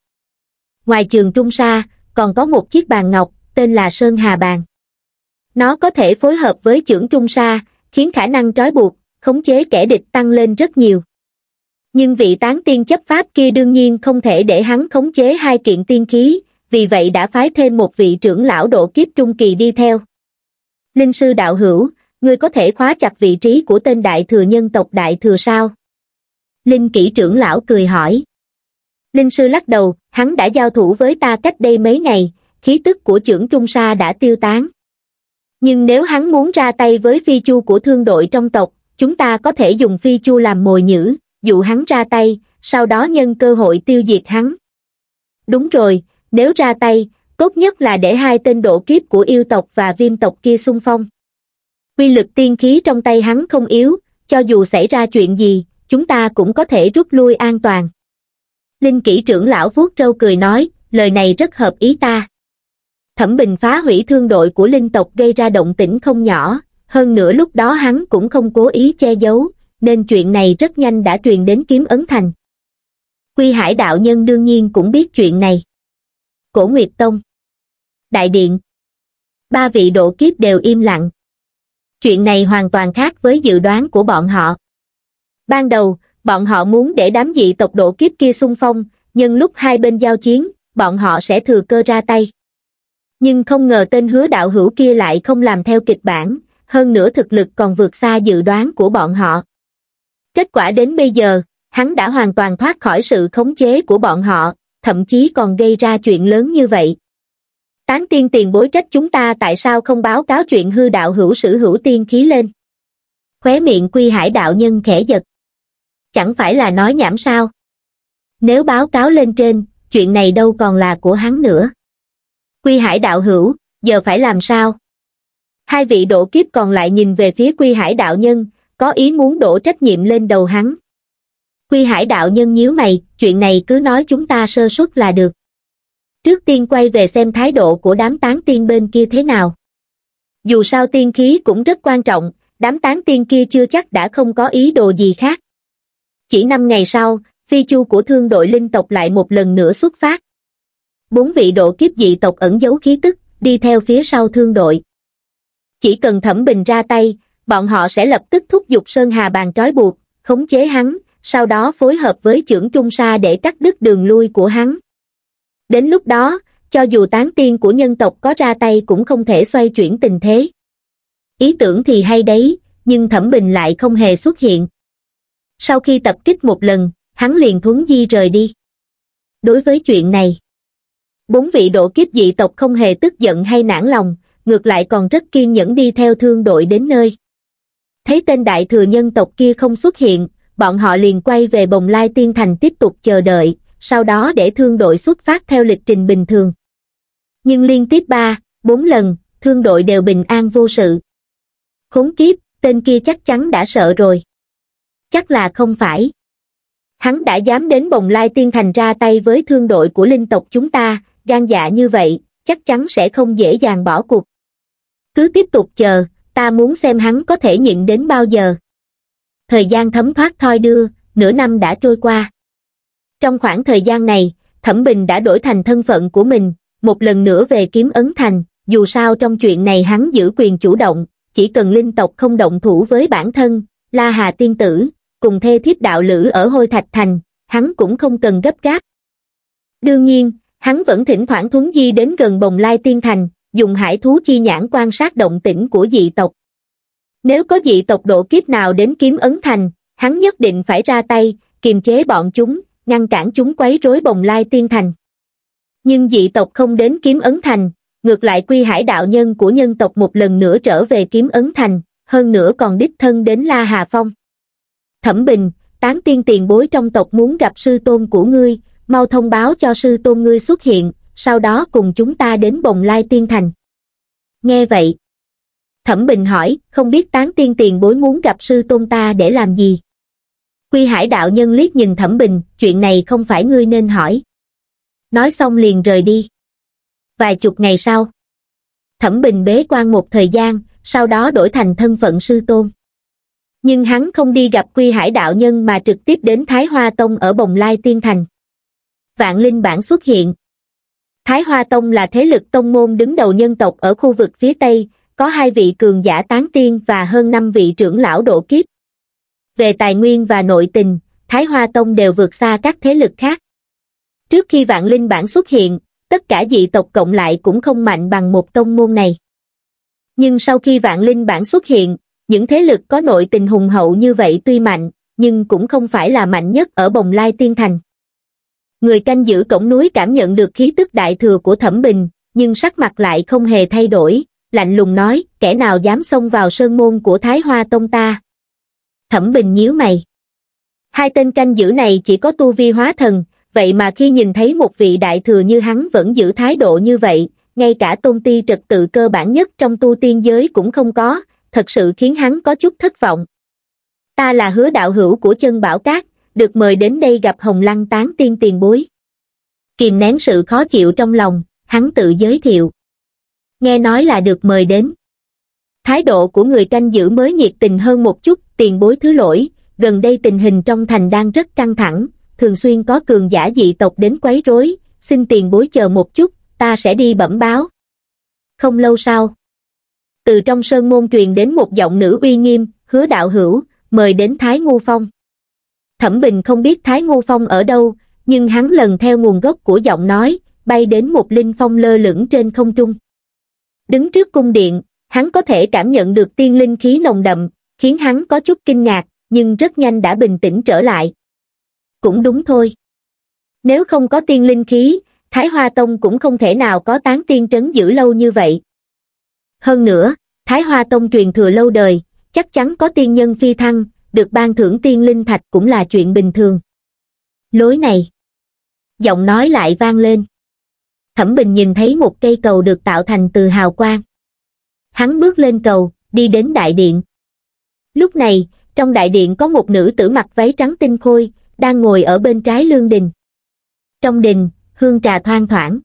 ngoài trường trung sa còn có một chiếc bàn ngọc tên là sơn hà bàn nó có thể phối hợp với trưởng trung sa khiến khả năng trói buộc khống chế kẻ địch tăng lên rất nhiều nhưng vị tán tiên chấp pháp kia đương nhiên không thể để hắn khống chế hai kiện tiên khí vì vậy đã phái thêm một vị trưởng lão độ kiếp trung kỳ đi theo linh sư đạo hữu ngươi có thể khóa chặt vị trí của tên đại thừa nhân tộc đại thừa sao linh kỹ trưởng lão cười hỏi linh sư lắc đầu hắn đã giao thủ với ta cách đây mấy ngày khí tức của trưởng trung sa đã tiêu tán nhưng nếu hắn muốn ra tay với phi chu của thương đội trong tộc chúng ta có thể dùng phi chu làm mồi nhữ dụ hắn ra tay sau đó nhân cơ hội tiêu diệt hắn đúng rồi nếu ra tay tốt nhất là để hai tên độ kiếp của yêu tộc và viêm tộc kia xung phong quy lực tiên khí trong tay hắn không yếu cho dù xảy ra chuyện gì chúng ta cũng có thể rút lui an toàn. Linh kỹ trưởng lão vuốt râu cười nói, lời này rất hợp ý ta. Thẩm Bình phá hủy thương đội của linh tộc gây ra động tĩnh không nhỏ, hơn nữa lúc đó hắn cũng không cố ý che giấu, nên chuyện này rất nhanh đã truyền đến kiếm ấn thành. Quy Hải đạo nhân đương nhiên cũng biết chuyện này. Cổ Nguyệt Tông Đại Điện Ba vị độ kiếp đều im lặng. Chuyện này hoàn toàn khác với dự đoán của bọn họ. Ban đầu, bọn họ muốn để đám dị tộc độ kiếp kia xung phong, nhưng lúc hai bên giao chiến, bọn họ sẽ thừa cơ ra tay. Nhưng không ngờ tên hứa đạo hữu kia lại không làm theo kịch bản, hơn nữa thực lực còn vượt xa dự đoán của bọn họ. Kết quả đến bây giờ, hắn đã hoàn toàn thoát khỏi sự khống chế của bọn họ, thậm chí còn gây ra chuyện lớn như vậy. Tán tiên tiền bối trách chúng ta tại sao không báo cáo chuyện hư đạo hữu sử hữu tiên khí lên. Khóe miệng quy hải đạo nhân khẽ giật chẳng phải là nói nhảm sao. Nếu báo cáo lên trên, chuyện này đâu còn là của hắn nữa. Quy Hải đạo hữu, giờ phải làm sao? Hai vị đổ kiếp còn lại nhìn về phía Quy Hải đạo nhân, có ý muốn đổ trách nhiệm lên đầu hắn. Quy Hải đạo nhân nhíu mày, chuyện này cứ nói chúng ta sơ suất là được. Trước tiên quay về xem thái độ của đám tán tiên bên kia thế nào. Dù sao tiên khí cũng rất quan trọng, đám tán tiên kia chưa chắc đã không có ý đồ gì khác. Chỉ 5 ngày sau, phi chu của thương đội linh tộc lại một lần nữa xuất phát. Bốn vị độ kiếp dị tộc ẩn giấu khí tức, đi theo phía sau thương đội. Chỉ cần thẩm bình ra tay, bọn họ sẽ lập tức thúc giục Sơn Hà bàn trói buộc, khống chế hắn, sau đó phối hợp với trưởng Trung Sa để cắt đứt đường lui của hắn. Đến lúc đó, cho dù tán tiên của nhân tộc có ra tay cũng không thể xoay chuyển tình thế. Ý tưởng thì hay đấy, nhưng Thẩm Bình lại không hề xuất hiện sau khi tập kích một lần hắn liền thuấn di rời đi đối với chuyện này bốn vị độ kiếp dị tộc không hề tức giận hay nản lòng ngược lại còn rất kiên nhẫn đi theo thương đội đến nơi thấy tên đại thừa nhân tộc kia không xuất hiện bọn họ liền quay về bồng lai tiên thành tiếp tục chờ đợi sau đó để thương đội xuất phát theo lịch trình bình thường nhưng liên tiếp ba bốn lần thương đội đều bình an vô sự khốn kiếp tên kia chắc chắn đã sợ rồi chắc là không phải. Hắn đã dám đến bồng lai tiên thành ra tay với thương đội của linh tộc chúng ta, gan dạ như vậy, chắc chắn sẽ không dễ dàng bỏ cuộc. Cứ tiếp tục chờ, ta muốn xem hắn có thể nhịn đến bao giờ. Thời gian thấm thoát thoi đưa, nửa năm đã trôi qua. Trong khoảng thời gian này, Thẩm Bình đã đổi thành thân phận của mình, một lần nữa về kiếm ấn thành, dù sao trong chuyện này hắn giữ quyền chủ động, chỉ cần linh tộc không động thủ với bản thân, La Hà tiên tử, cùng thê thiếp đạo lữ ở hôi thạch thành hắn cũng không cần gấp gáp đương nhiên hắn vẫn thỉnh thoảng thuấn di đến gần bồng lai tiên thành dùng hải thú chi nhãn quan sát động tĩnh của dị tộc nếu có dị tộc độ kiếp nào đến kiếm ấn thành hắn nhất định phải ra tay kiềm chế bọn chúng ngăn cản chúng quấy rối bồng lai tiên thành nhưng dị tộc không đến kiếm ấn thành ngược lại quy hải đạo nhân của nhân tộc một lần nữa trở về kiếm ấn thành hơn nữa còn đích thân đến la hà phong thẩm bình tán tiên tiền bối trong tộc muốn gặp sư tôn của ngươi mau thông báo cho sư tôn ngươi xuất hiện sau đó cùng chúng ta đến bồng lai tiên thành nghe vậy thẩm bình hỏi không biết tán tiên tiền bối muốn gặp sư tôn ta để làm gì quy hải đạo nhân liếc nhìn thẩm bình chuyện này không phải ngươi nên hỏi nói xong liền rời đi vài chục ngày sau thẩm bình bế quan một thời gian sau đó đổi thành thân phận sư tôn nhưng hắn không đi gặp quy hải đạo nhân mà trực tiếp đến thái hoa tông ở bồng lai tiên thành vạn linh bản xuất hiện thái hoa tông là thế lực tông môn đứng đầu nhân tộc ở khu vực phía tây có hai vị cường giả tán tiên và hơn năm vị trưởng lão độ kiếp về tài nguyên và nội tình thái hoa tông đều vượt xa các thế lực khác trước khi vạn linh bản xuất hiện tất cả dị tộc cộng lại cũng không mạnh bằng một tông môn này nhưng sau khi vạn linh bản xuất hiện những thế lực có nội tình hùng hậu như vậy tuy mạnh, nhưng cũng không phải là mạnh nhất ở bồng lai tiên thành. Người canh giữ cổng núi cảm nhận được khí tức đại thừa của Thẩm Bình, nhưng sắc mặt lại không hề thay đổi, lạnh lùng nói, kẻ nào dám xông vào sơn môn của Thái Hoa Tông ta. Thẩm Bình nhíu mày. Hai tên canh giữ này chỉ có tu vi hóa thần, vậy mà khi nhìn thấy một vị đại thừa như hắn vẫn giữ thái độ như vậy, ngay cả tôn ti trật tự cơ bản nhất trong tu tiên giới cũng không có, thật sự khiến hắn có chút thất vọng ta là hứa đạo hữu của chân bảo cát được mời đến đây gặp hồng lăng tán tiên tiền bối kìm nén sự khó chịu trong lòng hắn tự giới thiệu nghe nói là được mời đến thái độ của người canh giữ mới nhiệt tình hơn một chút tiền bối thứ lỗi gần đây tình hình trong thành đang rất căng thẳng thường xuyên có cường giả dị tộc đến quấy rối xin tiền bối chờ một chút ta sẽ đi bẩm báo không lâu sau từ trong sơn môn truyền đến một giọng nữ uy nghiêm, hứa đạo hữu, mời đến Thái Ngu Phong. Thẩm Bình không biết Thái Ngu Phong ở đâu, nhưng hắn lần theo nguồn gốc của giọng nói, bay đến một linh phong lơ lửng trên không trung. Đứng trước cung điện, hắn có thể cảm nhận được tiên linh khí nồng đậm, khiến hắn có chút kinh ngạc, nhưng rất nhanh đã bình tĩnh trở lại. Cũng đúng thôi. Nếu không có tiên linh khí, Thái Hoa Tông cũng không thể nào có tán tiên trấn giữ lâu như vậy. Hơn nữa, Thái Hoa Tông truyền thừa lâu đời, chắc chắn có tiên nhân phi thăng, được ban thưởng tiên linh thạch cũng là chuyện bình thường. Lối này. Giọng nói lại vang lên. Thẩm Bình nhìn thấy một cây cầu được tạo thành từ hào quang. Hắn bước lên cầu, đi đến đại điện. Lúc này, trong đại điện có một nữ tử mặc váy trắng tinh khôi, đang ngồi ở bên trái lương đình. Trong đình, hương trà thoang thoảng.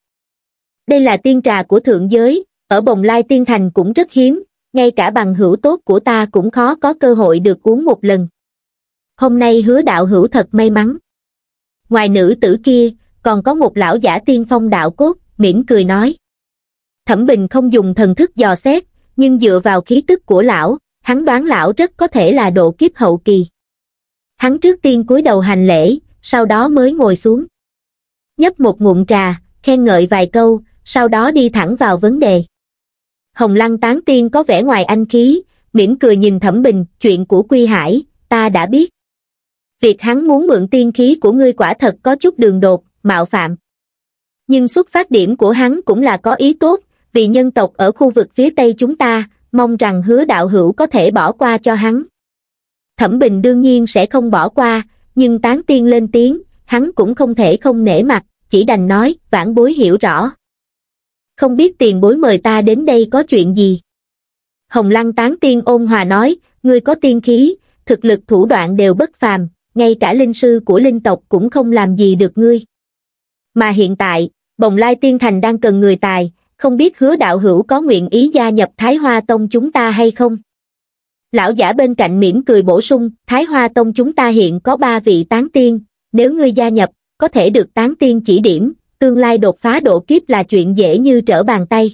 Đây là tiên trà của thượng giới, ở bồng lai tiên thành cũng rất hiếm, ngay cả bằng hữu tốt của ta cũng khó có cơ hội được uống một lần. Hôm nay hứa đạo hữu thật may mắn. Ngoài nữ tử kia, còn có một lão giả tiên phong đạo cốt, mỉm cười nói. Thẩm Bình không dùng thần thức dò xét, nhưng dựa vào khí tức của lão, hắn đoán lão rất có thể là độ kiếp hậu kỳ. Hắn trước tiên cúi đầu hành lễ, sau đó mới ngồi xuống. Nhấp một ngụm trà, khen ngợi vài câu, sau đó đi thẳng vào vấn đề hồng lăng tán tiên có vẻ ngoài anh khí mỉm cười nhìn thẩm bình chuyện của quy hải ta đã biết việc hắn muốn mượn tiên khí của ngươi quả thật có chút đường đột mạo phạm nhưng xuất phát điểm của hắn cũng là có ý tốt vì nhân tộc ở khu vực phía tây chúng ta mong rằng hứa đạo hữu có thể bỏ qua cho hắn thẩm bình đương nhiên sẽ không bỏ qua nhưng tán tiên lên tiếng hắn cũng không thể không nể mặt chỉ đành nói vãn bối hiểu rõ không biết tiền bối mời ta đến đây có chuyện gì. Hồng Lăng tán tiên ôn hòa nói, ngươi có tiên khí, thực lực thủ đoạn đều bất phàm, ngay cả linh sư của linh tộc cũng không làm gì được ngươi. Mà hiện tại, Bồng Lai Tiên Thành đang cần người tài, không biết hứa đạo hữu có nguyện ý gia nhập Thái Hoa Tông chúng ta hay không? Lão giả bên cạnh mỉm cười bổ sung, Thái Hoa Tông chúng ta hiện có ba vị tán tiên, nếu ngươi gia nhập, có thể được tán tiên chỉ điểm, tương lai đột phá độ kiếp là chuyện dễ như trở bàn tay.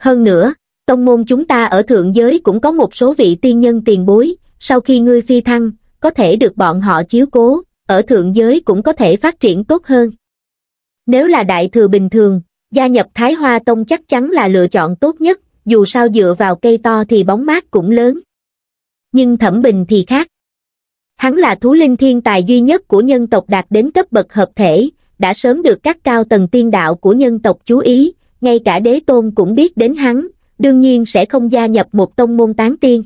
Hơn nữa, tông môn chúng ta ở thượng giới cũng có một số vị tiên nhân tiền bối, sau khi ngươi phi thăng, có thể được bọn họ chiếu cố, ở thượng giới cũng có thể phát triển tốt hơn. Nếu là đại thừa bình thường, gia nhập Thái Hoa Tông chắc chắn là lựa chọn tốt nhất, dù sao dựa vào cây to thì bóng mát cũng lớn. Nhưng Thẩm Bình thì khác. Hắn là thú linh thiên tài duy nhất của nhân tộc đạt đến cấp bậc hợp thể, đã sớm được các cao tầng tiên đạo của nhân tộc chú ý, ngay cả đế tôn cũng biết đến hắn, đương nhiên sẽ không gia nhập một tông môn tán tiên.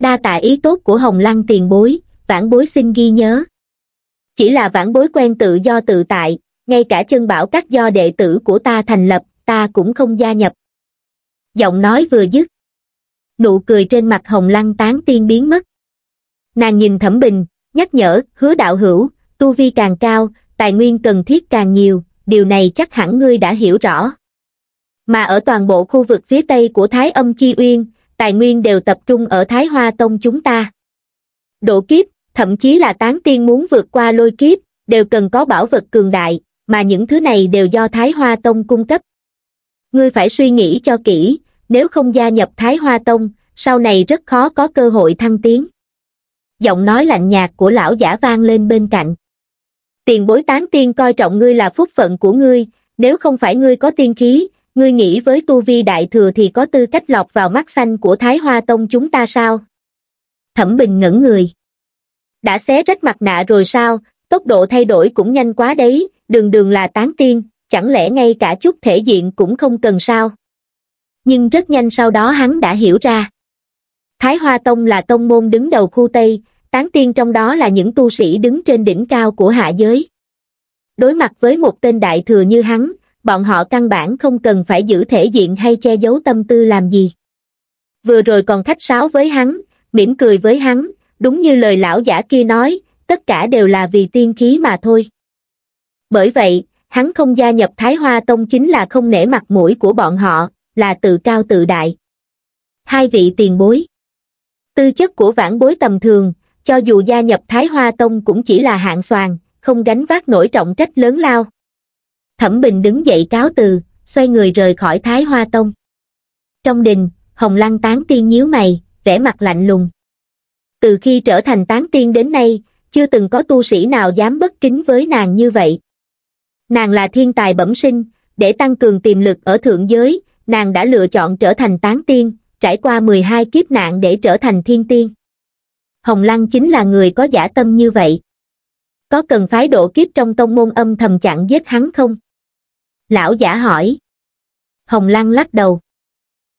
Đa tạ ý tốt của Hồng Lăng tiền bối, vãn bối xin ghi nhớ. Chỉ là vãn bối quen tự do tự tại, ngay cả chân bảo các do đệ tử của ta thành lập, ta cũng không gia nhập. Giọng nói vừa dứt. Nụ cười trên mặt Hồng Lăng tán tiên biến mất. Nàng nhìn Thẩm Bình, nhắc nhở, hứa đạo hữu, tu vi càng cao, tài nguyên cần thiết càng nhiều, điều này chắc hẳn ngươi đã hiểu rõ. Mà ở toàn bộ khu vực phía tây của Thái Âm Chi Uyên, tài nguyên đều tập trung ở Thái Hoa Tông chúng ta. Độ kiếp, thậm chí là tán tiên muốn vượt qua lôi kiếp, đều cần có bảo vật cường đại, mà những thứ này đều do Thái Hoa Tông cung cấp. Ngươi phải suy nghĩ cho kỹ, nếu không gia nhập Thái Hoa Tông, sau này rất khó có cơ hội thăng tiến. Giọng nói lạnh nhạt của lão giả vang lên bên cạnh tiền bối tán tiên coi trọng ngươi là phúc phận của ngươi nếu không phải ngươi có tiên khí ngươi nghĩ với tu vi đại thừa thì có tư cách lọc vào mắt xanh của thái hoa tông chúng ta sao thẩm bình ngẩn người đã xé rách mặt nạ rồi sao tốc độ thay đổi cũng nhanh quá đấy đường đường là tán tiên chẳng lẽ ngay cả chút thể diện cũng không cần sao nhưng rất nhanh sau đó hắn đã hiểu ra thái hoa tông là tông môn đứng đầu khu tây tán tiên trong đó là những tu sĩ đứng trên đỉnh cao của hạ giới. Đối mặt với một tên đại thừa như hắn, bọn họ căn bản không cần phải giữ thể diện hay che giấu tâm tư làm gì. Vừa rồi còn khách sáo với hắn, mỉm cười với hắn, đúng như lời lão giả kia nói, tất cả đều là vì tiên khí mà thôi. Bởi vậy, hắn không gia nhập Thái Hoa Tông chính là không nể mặt mũi của bọn họ, là tự cao tự đại. Hai vị tiền bối Tư chất của vãn bối tầm thường, cho dù gia nhập Thái Hoa Tông cũng chỉ là hạng soàn, không gánh vác nổi trọng trách lớn lao. Thẩm Bình đứng dậy cáo từ, xoay người rời khỏi Thái Hoa Tông. Trong đình, Hồng Lăng tán tiên nhíu mày, vẻ mặt lạnh lùng. Từ khi trở thành tán tiên đến nay, chưa từng có tu sĩ nào dám bất kính với nàng như vậy. Nàng là thiên tài bẩm sinh, để tăng cường tiềm lực ở thượng giới, nàng đã lựa chọn trở thành tán tiên, trải qua 12 kiếp nạn để trở thành thiên tiên. Hồng Lăng chính là người có giả tâm như vậy. Có cần phái độ kiếp trong tông môn âm thầm chặn giết hắn không? Lão giả hỏi. Hồng Lăng lắc đầu.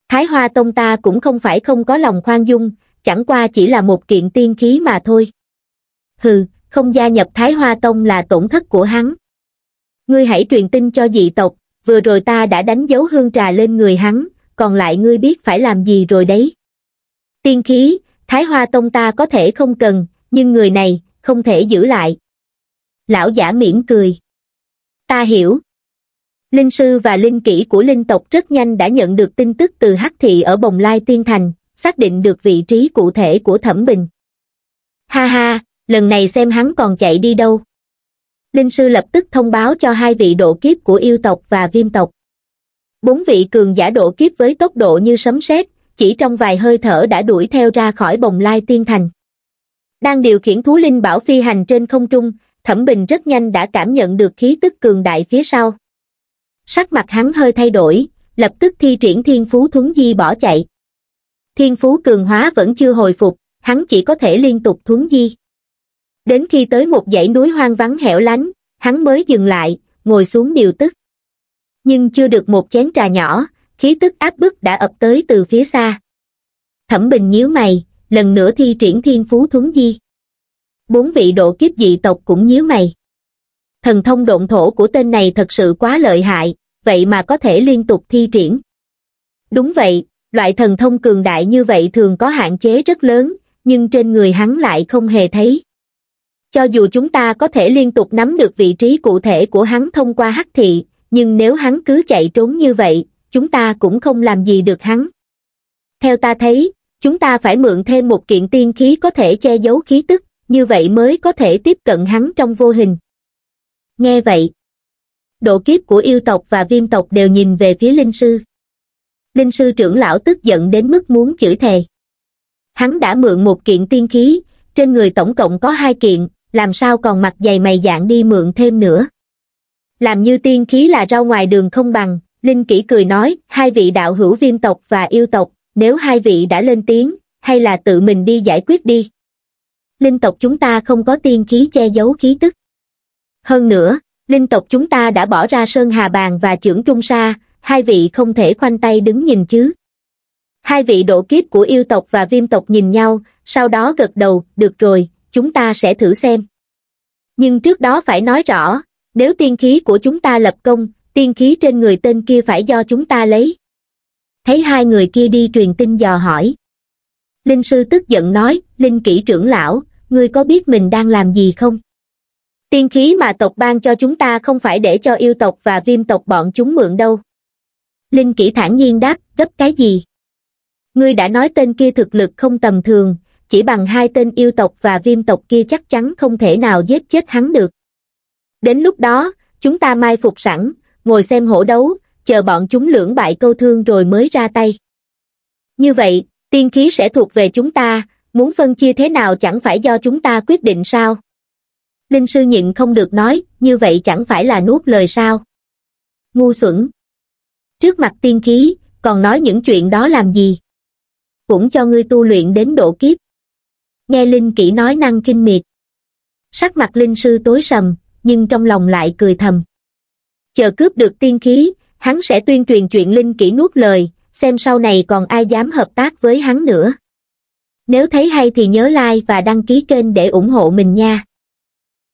Thái Hoa Tông ta cũng không phải không có lòng khoan dung, chẳng qua chỉ là một kiện tiên khí mà thôi. Hừ, không gia nhập Thái Hoa Tông là tổn thất của hắn. Ngươi hãy truyền tin cho dị tộc, vừa rồi ta đã đánh dấu hương trà lên người hắn, còn lại ngươi biết phải làm gì rồi đấy. Tiên khí, Thái Hoa Tông ta có thể không cần, nhưng người này, không thể giữ lại. Lão giả mỉm cười. Ta hiểu. Linh sư và linh kỹ của linh tộc rất nhanh đã nhận được tin tức từ Hắc Thị ở Bồng Lai Tiên Thành, xác định được vị trí cụ thể của Thẩm Bình. Ha ha, lần này xem hắn còn chạy đi đâu. Linh sư lập tức thông báo cho hai vị độ kiếp của yêu tộc và viêm tộc. Bốn vị cường giả độ kiếp với tốc độ như sấm sét, chỉ trong vài hơi thở đã đuổi theo ra khỏi bồng lai tiên thành. Đang điều khiển thú linh bảo phi hành trên không trung, Thẩm Bình rất nhanh đã cảm nhận được khí tức cường đại phía sau. Sắc mặt hắn hơi thay đổi, lập tức thi triển thiên phú thuấn di bỏ chạy. Thiên phú cường hóa vẫn chưa hồi phục, hắn chỉ có thể liên tục thuấn di. Đến khi tới một dãy núi hoang vắng hẻo lánh, hắn mới dừng lại, ngồi xuống điều tức. Nhưng chưa được một chén trà nhỏ, khí tức áp bức đã ập tới từ phía xa thẩm bình nhíu mày lần nữa thi triển thiên phú thúng di bốn vị độ kiếp dị tộc cũng nhíu mày thần thông độn thổ của tên này thật sự quá lợi hại vậy mà có thể liên tục thi triển đúng vậy loại thần thông cường đại như vậy thường có hạn chế rất lớn nhưng trên người hắn lại không hề thấy cho dù chúng ta có thể liên tục nắm được vị trí cụ thể của hắn thông qua hắc thị nhưng nếu hắn cứ chạy trốn như vậy chúng ta cũng không làm gì được hắn. Theo ta thấy, chúng ta phải mượn thêm một kiện tiên khí có thể che giấu khí tức, như vậy mới có thể tiếp cận hắn trong vô hình. Nghe vậy, độ kiếp của yêu tộc và viêm tộc đều nhìn về phía linh sư. Linh sư trưởng lão tức giận đến mức muốn chửi thề. Hắn đã mượn một kiện tiên khí, trên người tổng cộng có hai kiện, làm sao còn mặt dày mày dạng đi mượn thêm nữa. Làm như tiên khí là rau ngoài đường không bằng, Linh Kỷ cười nói, hai vị đạo hữu viêm tộc và yêu tộc, nếu hai vị đã lên tiếng, hay là tự mình đi giải quyết đi. Linh tộc chúng ta không có tiên khí che giấu khí tức. Hơn nữa, linh tộc chúng ta đã bỏ ra Sơn Hà Bàn và trưởng Trung Sa, hai vị không thể khoanh tay đứng nhìn chứ. Hai vị độ kiếp của yêu tộc và viêm tộc nhìn nhau, sau đó gật đầu, được rồi, chúng ta sẽ thử xem. Nhưng trước đó phải nói rõ, nếu tiên khí của chúng ta lập công, tiên khí trên người tên kia phải do chúng ta lấy thấy hai người kia đi truyền tin dò hỏi linh sư tức giận nói linh kỹ trưởng lão ngươi có biết mình đang làm gì không tiên khí mà tộc ban cho chúng ta không phải để cho yêu tộc và viêm tộc bọn chúng mượn đâu linh kỹ thản nhiên đáp gấp cái gì ngươi đã nói tên kia thực lực không tầm thường chỉ bằng hai tên yêu tộc và viêm tộc kia chắc chắn không thể nào giết chết hắn được đến lúc đó chúng ta mai phục sẵn ngồi xem hổ đấu, chờ bọn chúng lưỡng bại câu thương rồi mới ra tay. Như vậy, tiên khí sẽ thuộc về chúng ta, muốn phân chia thế nào chẳng phải do chúng ta quyết định sao? Linh sư nhịn không được nói, như vậy chẳng phải là nuốt lời sao? Ngu xuẩn! Trước mặt tiên khí, còn nói những chuyện đó làm gì? Cũng cho ngươi tu luyện đến độ kiếp. Nghe Linh kỹ nói năng kinh miệt. Sắc mặt Linh sư tối sầm, nhưng trong lòng lại cười thầm chờ cướp được tiên khí hắn sẽ tuyên truyền chuyện linh kỹ nuốt lời xem sau này còn ai dám hợp tác với hắn nữa nếu thấy hay thì nhớ like và đăng ký kênh để ủng hộ mình nha